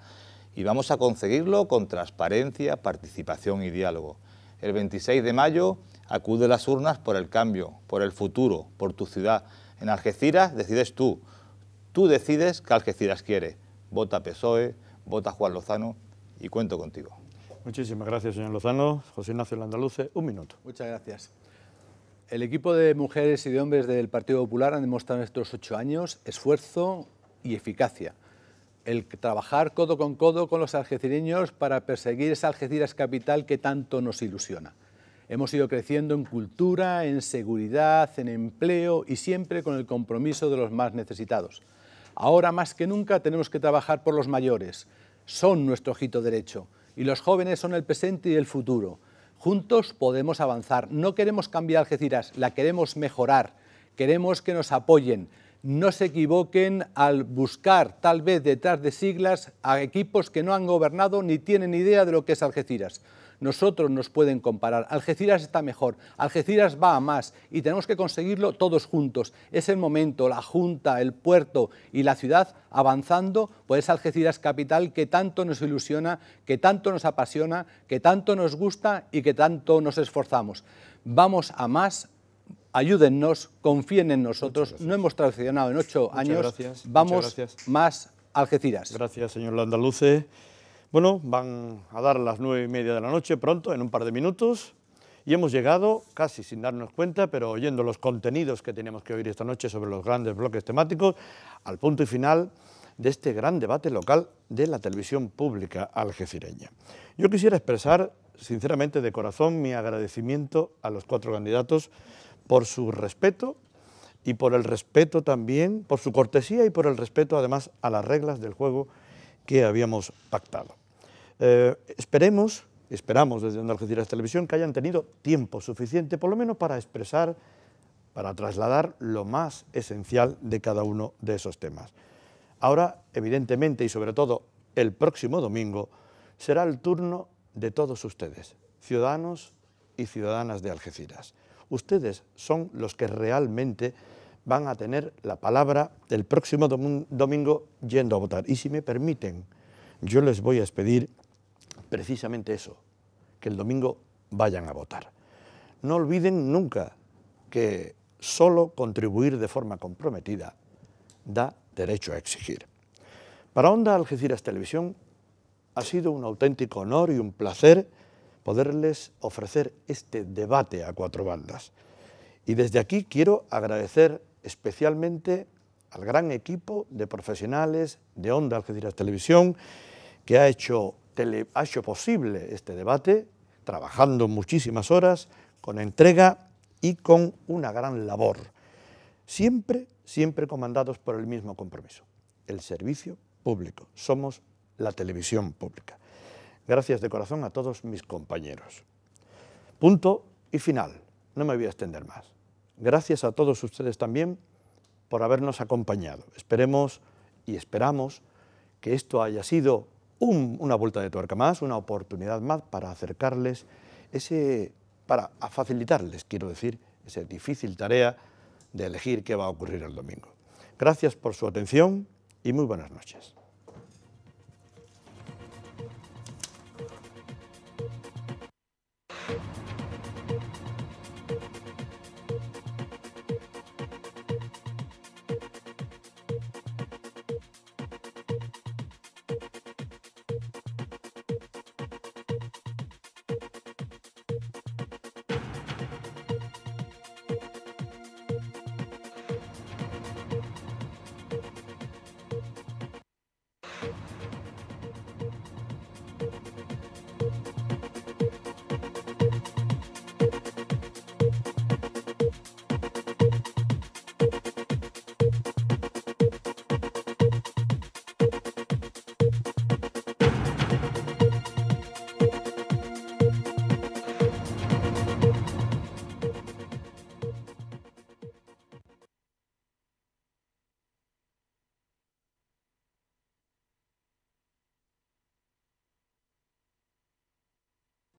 Y vamos a conseguirlo con transparencia, participación y diálogo. El 26 de mayo acude a las urnas por el cambio, por el futuro, por tu ciudad. En Algeciras decides tú. Tú decides qué Algeciras quiere. Vota PSOE, vota Juan Lozano y cuento contigo. Muchísimas gracias, señor Lozano. José Ignacio Landaluce, un minuto. Muchas gracias. El equipo de mujeres y de hombres del Partido Popular han demostrado en estos ocho años esfuerzo y eficacia el trabajar codo con codo con los algecireños para perseguir esa Algeciras capital que tanto nos ilusiona. Hemos ido creciendo en cultura, en seguridad, en empleo y siempre con el compromiso de los más necesitados. Ahora más que nunca tenemos que trabajar por los mayores. Son nuestro ojito derecho y los jóvenes son el presente y el futuro. Juntos podemos avanzar. No queremos cambiar Algeciras, la queremos mejorar. Queremos que nos apoyen, no se equivoquen al buscar, tal vez detrás de siglas, a equipos que no han gobernado ni tienen idea de lo que es Algeciras. Nosotros nos pueden comparar. Algeciras está mejor, Algeciras va a más y tenemos que conseguirlo todos juntos. Es el momento, la Junta, el puerto y la ciudad avanzando por pues esa Algeciras capital que tanto nos ilusiona, que tanto nos apasiona, que tanto nos gusta y que tanto nos esforzamos. Vamos a más, ayúdennos, confíen en nosotros. No hemos traicionado en ocho años. Vamos más Algeciras. Gracias, señor Landaluce. Bueno, van a dar las nueve y media de la noche pronto, en un par de minutos. Y hemos llegado, casi sin darnos cuenta, pero oyendo los contenidos que tenemos que oír esta noche sobre los grandes bloques temáticos, al punto y final de este gran debate local de la televisión pública algecireña. Yo quisiera expresar, sinceramente, de corazón, mi agradecimiento a los cuatro candidatos por su respeto y por el respeto también, por su cortesía y por el respeto además a las reglas del juego que habíamos pactado. Eh, esperemos, esperamos desde Algeciras Televisión que hayan tenido tiempo suficiente por lo menos para expresar, para trasladar lo más esencial de cada uno de esos temas. Ahora, evidentemente y sobre todo el próximo domingo, será el turno de todos ustedes, ciudadanos y ciudadanas de Algeciras ustedes son los que realmente van a tener la palabra el próximo domingo yendo a votar. Y si me permiten, yo les voy a pedir precisamente eso, que el domingo vayan a votar. No olviden nunca que solo contribuir de forma comprometida da derecho a exigir. Para Onda Algeciras Televisión ha sido un auténtico honor y un placer poderles ofrecer este debate a cuatro bandas. Y desde aquí quiero agradecer especialmente al gran equipo de profesionales de Onda Algeciras Televisión que ha hecho, ha hecho posible este debate, trabajando muchísimas horas, con entrega y con una gran labor. Siempre, siempre comandados por el mismo compromiso, el servicio público. Somos la televisión pública. Gracias de corazón a todos mis compañeros. Punto y final. No me voy a extender más. Gracias a todos ustedes también por habernos acompañado. Esperemos y esperamos que esto haya sido una vuelta de tuerca más, una oportunidad más para acercarles ese, para facilitarles, quiero decir, esa difícil tarea de elegir qué va a ocurrir el domingo. Gracias por su atención y muy buenas noches.